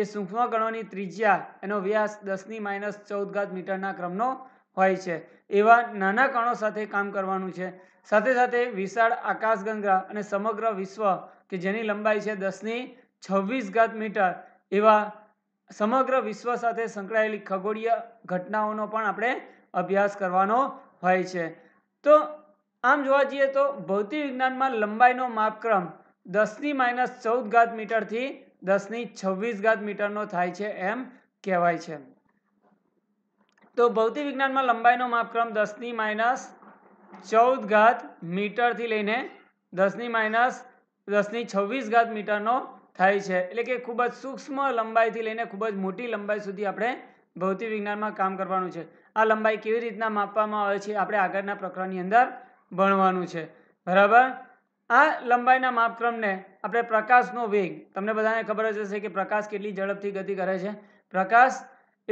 એ સૂક્ષ્મ કણોની ત્રિજ્યા એનો વ્યાસ દસની માઇનસ ચૌદ ગાત મીટરના ક્રમનો હોય છે એવા નાના કણો સાથે કામ કરવાનું છે સાથે સાથે વિશાળ આકાશગંગા અને સમગ્ર વિશ્વ કે જેની લંબાઈ છે દસની છવ્વીસ ઘાત મીટર એવા સમગ્ર વિશ્વ સાથે સંકળાયેલી ખગોળીય ઘટનાઓનો પણ આપણે અભ્યાસ કરવાનો હોય છે તો આમ જોવા જઈએ તો ભૌતિક વિજ્ઞાનમાં લંબાઈનો માપક્રમ દસની માઇનસ ચૌદ ઘાત મીટરથી દસની છવ્વીસ ઘાત મીટરનો થાય છે એમ કહેવાય છે તો ભૌતિક વિજ્ઞાનમાં લંબાઈનો માપક્રમ દસની માઇનસ ચૌદ ઘાત મીટરથી લઈને દસની માઇનસ દસની છવ્વીસ ઘાત મીટરનો થાય છે એટલે કે ખૂબ જ સૂક્ષ્મ લંબાઈથી લઈને ખૂબ જ મોટી લંબાઈ સુધી આપણે ભૌતિક વિજ્ઞાનમાં કામ કરવાનું છે આ લંબાઈ કેવી રીતના માપવામાં આવે છે આપણે આગળના પ્રકરણની અંદર ભણવાનું છે બરાબર આ લંબાઈના માપક્રમને આપણે પ્રકાશનો વેગ તમને બધાને ખબર જ હશે કે પ્રકાશ કેટલી ઝડપથી ગતિ કરે છે પ્રકાશ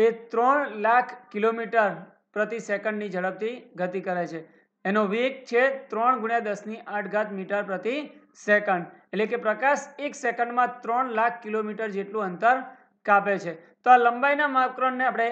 એ ત્રણ લાખ કિલોમીટર પ્રતિ સેકન્ડની ઝડપથી ગતિ કરે છે એનો વેગ છે ત્રણ ગુણ્યા દસની આઠ ઘાત મીટર પ્રતિ સેકન્ડ એટલે કે પ્રકાશ એક સેકન્ડમાં ત્રણ લાખ કિલોમીટર જેટલું અંતર કાપે છે તો આ લંબાઈના માપક્રમને આપણે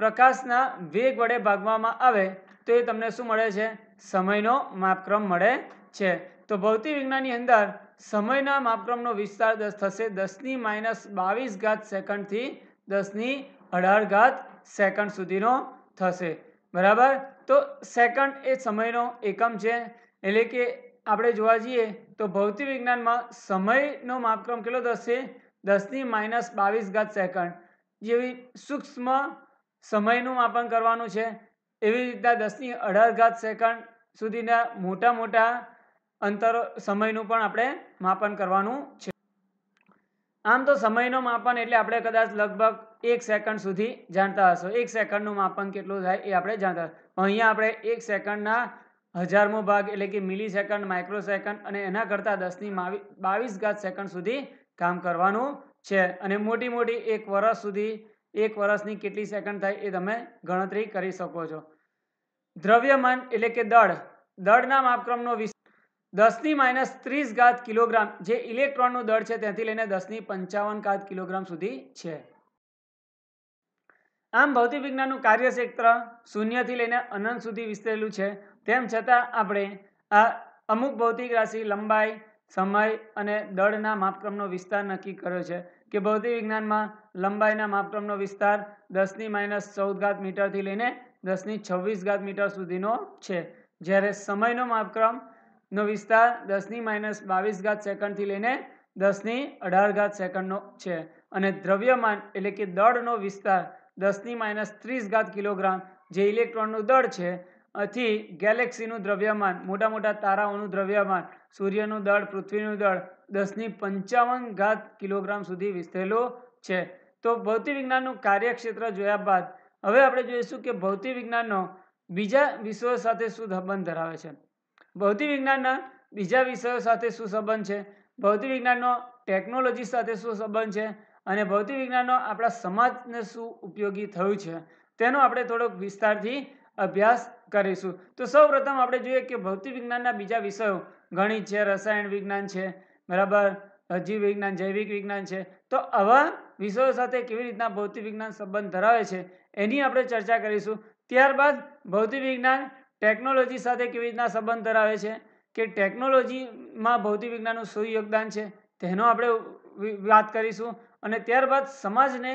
પ્રકાશના વેગ વડે ભાગવામાં આવે તો એ તમને શું મળે છે સમયનો માપક્રમ મળે છે તો ભૌતિક વિજ્ઞાનની અંદર સમયના માપક્રમનો વિસ્તાર દસ થશે દસની માઇનસ બાવીસ ઘાત સેકન્ડથી દસની અઢાર ઘાત સેકન્ડ સુધીનો થશે બરાબર તો સેકન્ડ એ સમયનો એકમ છે એટલે કે આપણે જોવા જઈએ તો ભૌતિક વિજ્ઞાનમાં સમયનો માપક્રમ કેટલો થશે દસની માઇનસ બાવીસ ઘાત સેકન્ડ જેવી સૂક્ષ્મ સમયનું માપન કરવાનું છે એવી રીતના દસની અઢાર ઘાત સેકન્ડ સુધીના મોટા મોટા અંતરો સમયનું પણ આપણે માપન કરવાનું છે આમ તો સમયનું માપન એટલે આપણે કદાચ લગભગ એક સેકન્ડ સુધી જાણતા હશો એક સેકન્ડનું માપન કેટલું થાય એ આપણે જાણતા હશો અહીંયા આપણે એક સેકન્ડના હજારમો ભાગ એટલે કે મિલી સેકન્ડ માઇક્રો સેકન્ડ અને એના કરતાં દસની માવી બાવીસ ઘાત સેકન્ડ સુધી કામ કરવાનું છે અને મોટી મોટી એક વર્ષ સુધી એક વર્ષની કેટલી સેકન્ડ થાય એ તમે ગણતરી કરી શકો છો દ્રવ્યમાન એટલે કે દળ દળના માપક્રમનો વિષય દસની માઇનસ ત્રીસ ઘાત કિલોગ્રામ જે ઇલેક્ટ્રોનનું દળ છે ત્યાંથી લઈને દસની પંચાવન ઘાત કિલોગ્રામ સુધી છે આમ ભૌતિક વિજ્ઞાનનું કાર્યક્ષેત્ર શૂન્યથી લઈને અનંત સુધી વિસ્તરેલું છે તેમ છતાં આપણે આ અમુક ભૌતિક રાશિ લંબાઈ સમય અને દળના માપક્રમનો વિસ્તાર નક્કી કર્યો છે કે ભૌતિક વિજ્ઞાનમાં લંબાઈના માપક્રમનો વિસ્તાર દસની માઇનસ ચૌદ ઘાત મીટરથી લઈને દસની છવ્વીસ ઘાત મીટર સુધીનો છે જ્યારે સમયનો માપક્રમનો વિસ્તાર દસની માઇનસ બાવીસ ઘાત સેકન્ડથી લઈને દસની અઢાર ઘાત સેકન્ડનો છે અને દ્રવ્યમાન એટલે કે દળનો વિસ્તાર દસની માઇનસ ત્રીસ ઘાત કિલોગ્રામ જે ઇલેક્ટ્રોનનું દળ છે થી ગેલેક્સીનું દ્રવ્યમાન મોટા મોટા તારાઓનું દ્રવ્યમાન સૂર્યનું દળ પૃથ્વીનું દળ દસની પંચાવન ઘાત કિલોગ્રામ સુધી વિસ્તરેલું છે તો ભૌતિક વિજ્ઞાનનું કાર્યક્ષેત્ર જોયા બાદ હવે આપણે જોઈશું કે ભૌતિક વિજ્ઞાનનો બીજા વિષયો સાથે શું સંબંધ ધરાવે છે ભૌતિક વિજ્ઞાનના બીજા વિષયો સાથે શું સંબંધ છે ભૌતિક વિજ્ઞાનનો ટેકનોલોજી સાથે શું સંબંધ છે અને ભૌતિક વિજ્ઞાનનો આપણા સમાજને શું ઉપયોગી થયું છે તેનો આપણે થોડોક વિસ્તારથી અભ્યાસ કરીશું તો સૌપ્રથમ આપણે જોઈએ કે ભૌતિક વિજ્ઞાનના બીજા વિષયો ગણિત છે રસાયણ વિજ્ઞાન છે બરાબર જીવ વિજ્ઞાન જૈવિક વિજ્ઞાન છે તો આવા વિષયો સાથે કેવી રીતના ભૌતિક વિજ્ઞાન સંબંધ ધરાવે છે એની આપણે ચર્ચા કરીશું ત્યારબાદ ભૌતિક વિજ્ઞાન ટેકનોલોજી સાથે કેવી રીતના સંબંધ ધરાવે છે કે ટેકનોલોજીમાં ભૌતિક વિજ્ઞાનનું શું યોગદાન છે તેનો આપણે વાત કરીશું અને ત્યારબાદ સમાજને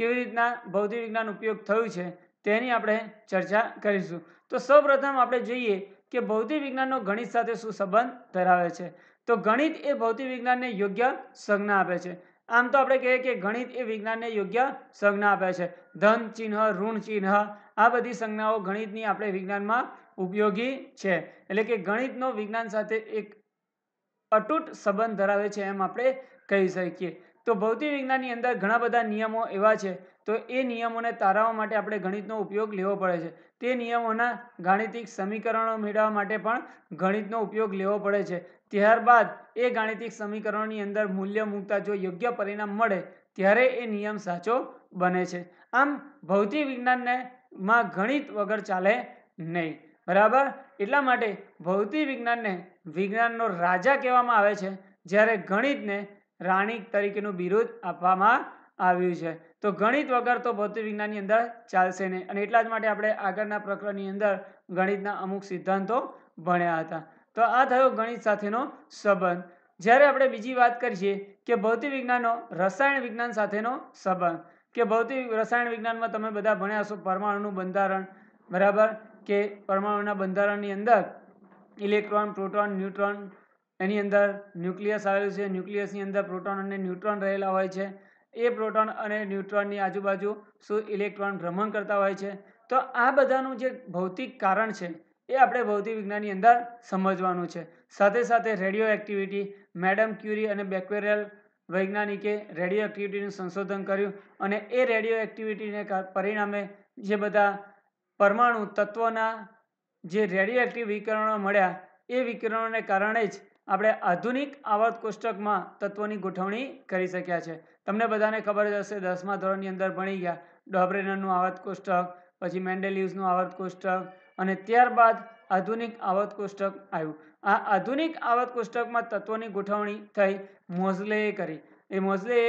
કેવી રીતના ભૌતિક વિજ્ઞાન ઉપયોગ થયું છે તેની આપણે ચર્ચા કરીશું તો સૌપ્રથમ આપણે જોઈએ કે ભૌતિક વિજ્ઞાનનો ગણિત સાથે શું સંબંધ ધરાવે છે તો ગણિત એ ભૌતિક વિજ્ઞાનને યોગ્ય સંજ્ઞા આપે છે આમ તો આપણે કહીએ કે ગણિત એ વિજ્ઞાનને યોગ્ય સંજ્ઞા આપે છે ધન ચિહ્ન ઋણ ચિહ્ન આ બધી સંજ્ઞાઓ ગણિતની આપણે વિજ્ઞાનમાં ઉપયોગી છે એટલે કે ગણિતનો વિજ્ઞાન સાથે એક અટૂટ સંબંધ ધરાવે છે એમ આપણે કહી શકીએ તો ભૌતિક વિજ્ઞાનની અંદર ઘણા બધા નિયમો એવા છે તો એ નિયમોને તારાવવા માટે આપણે ગણિતનો ઉપયોગ લેવો પડે છે તે નિયમોના ગાણિતિક સમીકરણો મેળવવા માટે પણ ગણિતનો ઉપયોગ લેવો પડે છે ત્યારબાદ એ ગાણિતિક સમીકરણોની અંદર મૂલ્ય મૂકતા જો યોગ્ય પરિણામ મળે ત્યારે એ નિયમ સાચો બને છે આમ ભૌતિક વિજ્ઞાનને માં ગણિત વગર ચાલે નહીં બરાબર એટલા માટે ભૌતિક વિજ્ઞાનને વિજ્ઞાનનો રાજા કહેવામાં આવે છે જ્યારે ગણિતને રાણી તરીકેનું બિરુદ આપવામાં આવ્યું છે તો ગણિત વગર તો ભૌતિક વિજ્ઞાનની અંદર ચાલશે નહીં અને એટલા જ માટે આપણે આગળના પ્રકરણની અંદર ગણિતના અમુક સિદ્ધાંતો ભણ્યા હતા તો આ થયો ગણિત સાથેનો સંબંધ જ્યારે આપણે બીજી વાત કરીએ કે ભૌતિક વિજ્ઞાનનો રસાયણ વિજ્ઞાન સાથેનો સંબંધ કે ભૌતિક રસાયણ વિજ્ઞાનમાં તમે બધા ભણ્યા છો પરમાણુનું બંધારણ બરાબર કે પરમાણુના બંધારણની અંદર ઇલેક્ટ્રોન પ્રોટોન ન્યુટ્રોન એની અંદર ન્યુક્લિયસ આવેલું છે ન્યુક્લિયસની અંદર પ્રોટોન અને ન્યુટ્રોન રહેલા હોય છે એ પ્રોટોન અને ન્યુટ્રોનની આજુબાજુ શું ઇલેક્ટ્રોન ભ્રમણ કરતા હોય છે તો આ બધાનું જે ભૌતિક કારણ છે એ આપણે ભૌતિક વિજ્ઞાનની અંદર સમજવાનું છે સાથે સાથે રેડિયો એક્ટિવિટી મેડમ ક્યુરી અને બેક્વેરલ વૈજ્ઞાનિકે રેડિયો એક્ટિવિટીનું સંશોધન કર્યું અને એ રેડિયો એક્ટિવિટીને પરિણામે જે બધા પરમાણુ તત્વોના જે રેડિયો એક્ટિવ વિકરણો મળ્યા એ વિકરણોને કારણે જ આપણે આધુનિક આવર્ત કોષ્ટકમાં તત્વોની ગોઠવણી કરી શક્યા છે તમને બધાને ખબર જ હશે દસમા ધોરણની અંદર ભણી ગયા ડોબરેનરનું આવર્ત કોષ્ટક પછી મેન્ડેલિવ્સનું આવર્ત કોષ્ટક અને ત્યારબાદ આધુનિક આવર્ત કોષ્ટક આવ્યું આ આધુનિક આવર્ત કોષ્ટકમાં તત્વોની ગોઠવણી થઈ મોઝલેએ કરી એ મોઝલેએ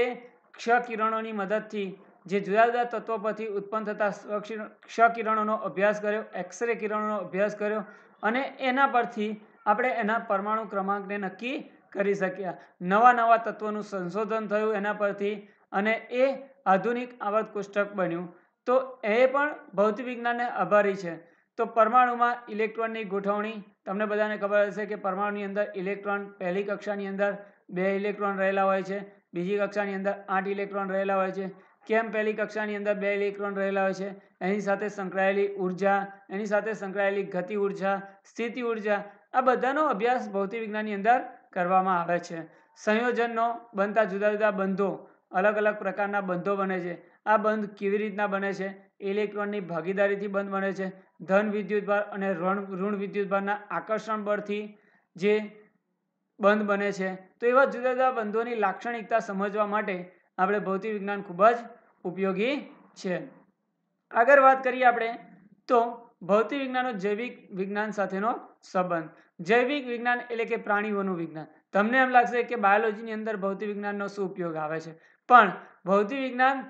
ક્ષ કિરણોની મદદથી જે જુદા જુદા તત્વો પરથી ઉત્પન્ન થતા ક્ષ કિરણોનો અભ્યાસ કર્યો એક્સરે કિરણોનો અભ્યાસ કર્યો અને એના પરથી આપણે એના પરમાણુ ક્રમાંકને નક્કી કરી શક્યા નવા નવા તત્વોનું સંશોધન થયું એના પરથી અને એ આધુનિક આવર્ત કોષ્ટક બન્યું તો એ પણ ભૌતિક વિજ્ઞાનને આભારી છે તો પરમાણુમાં ઇલેક્ટ્રોનની ગોઠવણી તમને બધાને ખબર હશે કે પરમાણુની અંદર ઇલેક્ટ્રોન પહેલી કક્ષાની અંદર બે ઇલેક્ટ્રોન રહેલા હોય છે બીજી કક્ષાની અંદર આઠ ઇલેક્ટ્રોન રહેલા હોય છે કેમ પહેલી કક્ષાની અંદર બે ઇલેક્ટ્રોન રહેલા હોય છે એની સાથે સંકળાયેલી ઉર્જા એની સાથે સંકળાયેલી ગતિ ઉર્જા સ્થિતિ ઉર્જા આ બધાનો અભ્યાસ ભૌતિક વિજ્ઞાનની અંદર કરવામાં આવે છે સંયોજનનો બનતા જુદા જુદા બંધો અલગ અલગ પ્રકારના બંધો બને છે આ બંધ કેવી રીતના બને છે ઇલેક્ટ્રોનની ભાગીદારીથી બંધ બને છે ધન વિદ્યુતભાર અને ઋણ ઋણ વિદ્યુતભારના આકર્ષણ બળથી જે બંધ બને છે તો એવા જુદા જુદા બંધોની લાક્ષણિકતા સમજવા માટે આપણે ભૌતિક વિજ્ઞાન ખૂબ જ ઉપયોગી છે આગળ વાત કરીએ આપણે તો ભૌતિક વિજ્ઞાનનો જૈવિક વિજ્ઞાન સાથેનો સંબંધ જૈવિક વિજ્ઞાન એટલે કે પ્રાણીઓનું વિજ્ઞાન તમને એમ લાગશે કે બાયોલોજીની અંદર ભૌતિક વિજ્ઞાનનો શું ઉપયોગ આવે છે પણ ભૌતિક વિજ્ઞાન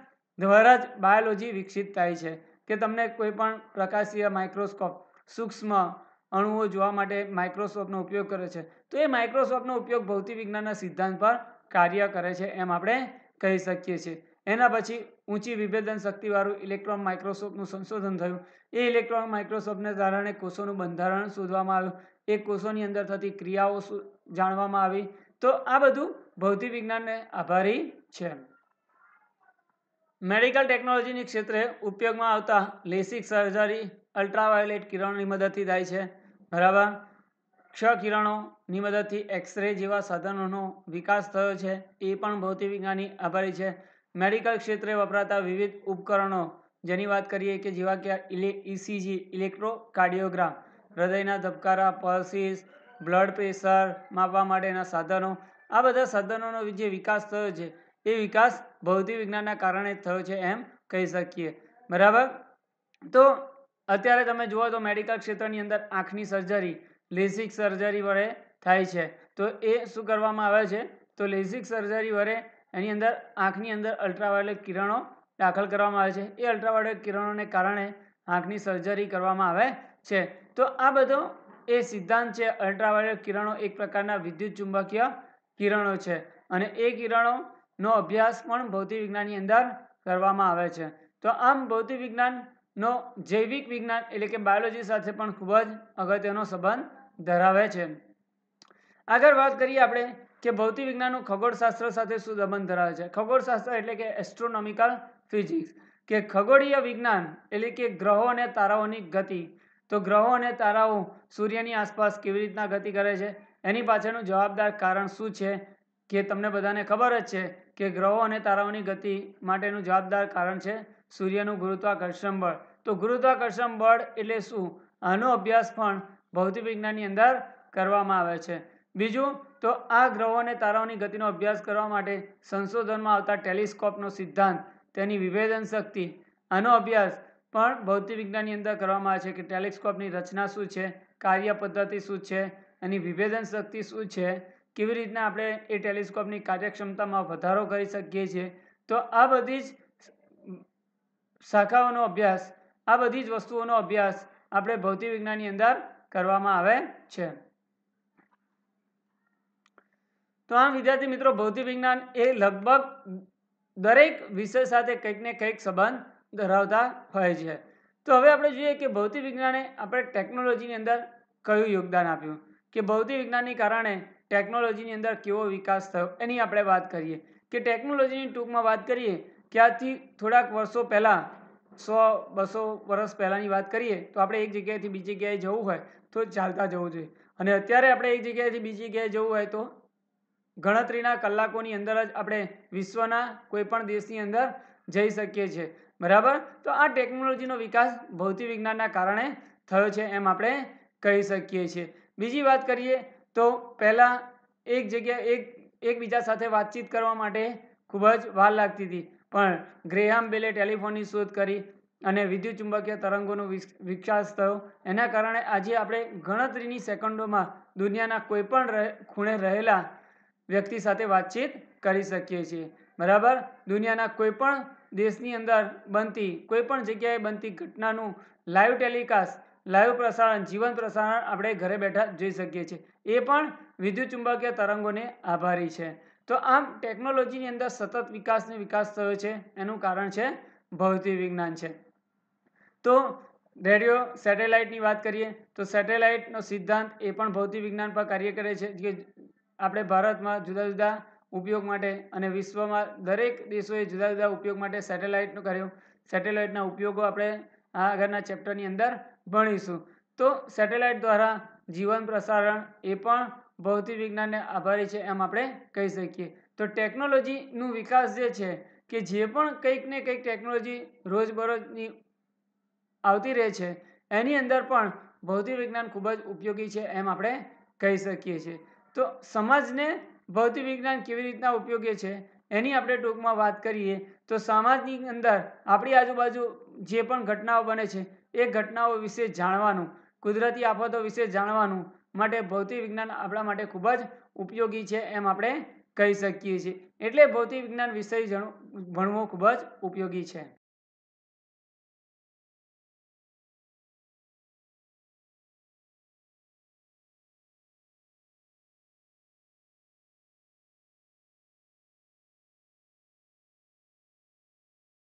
દ્વારા જ બાયોલોજી વિકસિત થાય છે કે તમને કોઈ પણ પ્રકાશીય માઇક્રોસ્કોપ સૂક્ષ્મ અણુઓ જોવા માટે માઇક્રોસ્કોપનો ઉપયોગ કરે છે તો એ માઇક્રોસ્કોપનો ઉપયોગ ભૌતિક વિજ્ઞાનના સિદ્ધાંત પર કાર્ય કરે છે એમ આપણે કહી શકીએ છીએ એના પછી ઊંચી વિભેદન શક્તિવાળું ઇલેક્ટ્રોન માઇક્રોસ્કોપનું સંશોધન થયું એ ઇલેક્ટ્રોન માઇક્રોસ્કોપને કારણે કોષોનું બંધારણ શોધવામાં આવ્યું એ કોષોની અંદર થતી ક્રિયાઓ જાણવામાં આવી તો આ બધું ભૌતિક વિજ્ઞાનને આભારી છે મેડિકલ ટેકનોલોજીની ક્ષેત્રે ઉપયોગમાં આવતા લેસિક સર્જરી અલ્ટ્રાવાયોલેટ કિરણોની મદદથી થાય છે બરાબર ક્ષ કિરણોની મદદથી એક્સરે જેવા સાધનોનો વિકાસ થયો છે એ પણ ભૌતિક વિજ્ઞાનની આભારી છે મેડિકલ ક્ષેત્રે વપરાતા વિવિધ ઉપકરણો જેની વાત કરીએ કે જેવા કે ઇલે ઇસીજી ઇલેક્ટ્રોકાર્ડિયોગ્રામ હૃદયના ધબકારા પલ્સીસ બ્લડ પ્રેશર માપવા માટેના સાધનો આ બધા સાધનોનો જે વિકાસ થયો છે એ વિકાસ ભૌતિક વિજ્ઞાનના કારણે થયો છે એમ કહી શકીએ બરાબર તો અત્યારે તમે જુઓ તો મેડિકલ ક્ષેત્રની અંદર આંખની સર્જરી લેસિક સર્જરી વડે થાય છે તો એ શું કરવામાં આવે છે તો લેસિક સર્જરી વડે એની અંદર આંખની અંદર અલ્ટ્રાવાયોલેટ કિરણો દાખલ કરવામાં આવે છે એ અલ્ટ્રાવાયોલેટ કિરણોને કારણે આંખની સર્જરી કરવામાં આવે છે તો આ બધો એ સિદ્ધાંત છે અલ્ટ્રાવાયોલેટ કિરણો એક પ્રકારના વિદ્યુત ચુંબકીય કિરણો છે અને એ કિરણોનો અભ્યાસ પણ ભૌતિક વિજ્ઞાનની અંદર કરવામાં આવે છે તો આમ ભૌતિક વિજ્ઞાનનો જૈવિક વિજ્ઞાન એટલે કે બાયોલોજી સાથે પણ ખૂબ જ અગત્યનો સંબંધ ધરાવે છે આગળ વાત કરીએ આપણે કે ભૌતિક વિજ્ઞાનનું ખગોળશાસ્ત્ર સાથે શું સંબંધ ધરાવે છે ખગોળશાસ્ત્ર એટલે કે એસ્ટ્રોનોમિકલ ફિઝિક્સ કે ખગોળીય વિજ્ઞાન એટલે કે ગ્રહો અને તારાઓની ગતિ તો ગ્રહો અને તારાઓ સૂર્યની આસપાસ કેવી રીતના ગતિ કરે છે એની પાછળનું જવાબદાર કારણ શું છે કે તમને બધાને ખબર જ છે કે ગ્રહો અને તારાઓની ગતિ માટેનું જવાબદાર કારણ છે સૂર્યનું ગુરુત્વાકર્ષણ બળ તો ગુરુત્વાકર્ષણ બળ એટલે શું આનો અભ્યાસ પણ ભૌતિક વિજ્ઞાનની અંદર કરવામાં આવે છે બીજું તો આ ગ્રહો અને તારાઓની ગતિનો અભ્યાસ કરવા માટે સંશોધનમાં આવતા ટેલિસ્કોપનો સિદ્ધાંત તેની વિભેદન શક્તિ આનો અભ્યાસ પણ ભૌતિક વિજ્ઞાનની અંદર કરવામાં આવે છે કે ટેલિસ્કોપની રચના શું છે કાર્ય પદ્ધતિ શું છે એની વિભેદન શક્તિ શું છે કેવી રીતના આપણે એ ટેલિસ્કોપની કાર્યક્ષમતામાં વધારો કરી શકીએ છીએ તો આ બધી જ શાખાઓનો અભ્યાસ આ બધી જ વસ્તુઓનો અભ્યાસ આપણે ભૌતિક વિજ્ઞાનની અંદર કરવામાં આવે છે તો આમ વિદ્યાર્થી મિત્રો ભૌતિક વિજ્ઞાન એ લગભગ દરેક વિષય સાથે કંઈક ને કંઈક સંબંધ ધરાવતા હોય છે તો હવે આપણે જોઈએ કે ભૌતિક વિજ્ઞાને આપણે ટેકનોલોજીની અંદર કયું યોગદાન આપ્યું કે ભૌતિક વિજ્ઞાનની કારણે ટેકનોલોજીની અંદર કેવો વિકાસ થયો એની આપણે વાત કરીએ કે ટેકનોલોજીની ટૂંકમાં વાત કરીએ કે આજથી થોડાક વર્ષો પહેલાં સો બસો વર્ષ પહેલાંની વાત કરીએ તો આપણે એક જગ્યાએથી બીજી જગ્યાએ જવું હોય તો ચાલતા જવું જોઈએ અને અત્યારે આપણે એક જગ્યાએથી બીજી જગ્યાએ જવું હોય તો ગણતરીના કલાકોની અંદર જ આપણે વિશ્વના કોઈપણ દેશની અંદર જઈ શકીએ છીએ બરાબર તો આ ટેકનોલોજીનો વિકાસ ભૌતિક વિજ્ઞાનના કારણે થયો છે એમ આપણે કહી શકીએ છીએ બીજી વાત કરીએ તો પહેલાં એક જગ્યા એક એકબીજા સાથે વાતચીત કરવા માટે ખૂબ જ વાર લાગતી હતી પણ ગ્રેહામ બેલે ટેલિફોનની શોધ કરી અને વિદ્યુત ચુંબકીય તરંગોનો વિકાસ થયો એના કારણે આજે આપણે ગણતરીની સેકન્ડોમાં દુનિયાના કોઈપણ ખૂણે રહેલા વ્યક્તિ સાથે વાતચીત કરી શકીએ છીએ બરાબર દુનિયાના કોઈ પણ દેશની અંદર બનતી કોઈપણ જગ્યાએ બનતી ઘટનાનું લાઈવ ટેલિકાસ્ટ લાઈવ પ્રસારણ જીવન પ્રસારણ આપણે ઘરે બેઠા જોઈ શકીએ છીએ એ પણ વિદ્યુત ચુંબકીય તરંગોને આભારી છે તો આમ ટેકનોલોજીની અંદર સતત વિકાસને વિકાસ થયો છે એનું કારણ છે ભૌતિક વિજ્ઞાન છે તો રેડિયો સેટેલાઇટની વાત કરીએ તો સેટેલાઇટનો સિદ્ધાંત એ પણ ભૌતિક વિજ્ઞાન પર કાર્ય કરે છે જે આપણે ભારતમાં જુદા જુદા ઉપયોગ માટે અને વિશ્વમાં દરેક દેશોએ જુદા જુદા ઉપયોગ માટે સેટેલાઇટનું કર્યું સેટેલાઇટના ઉપયોગો આપણે આગળના ચેપ્ટરની અંદર ભણીશું તો સેટેલાઇટ દ્વારા જીવન પ્રસારણ એ પણ ભૌતિક વિજ્ઞાનને આભારી છે એમ આપણે કહી શકીએ તો ટેકનોલોજીનું વિકાસ જે છે કે જે પણ કંઈક ને કંઈક ટેકનોલોજી રોજબરોજની આવતી રહે છે એની અંદર પણ ભૌતિક વિજ્ઞાન ખૂબ જ ઉપયોગી છે એમ આપણે કહી શકીએ છીએ તો સમાજને ભૌતિક વિજ્ઞાન કેવી રીતના ઉપયોગી છે એની આપણે ટૂંકમાં વાત કરીએ તો સમાજની અંદર આપણી આજુબાજુ જે પણ ઘટનાઓ બને છે એ ઘટનાઓ વિશે જાણવાનું કુદરતી આફતો વિશે જાણવાનું માટે ભૌતિક વિજ્ઞાન આપણા માટે ખૂબ જ ઉપયોગી છે એમ આપણે કહી શકીએ છીએ એટલે ભૌતિક વિજ્ઞાન વિષય ભણવો ખૂબ જ ઉપયોગી છે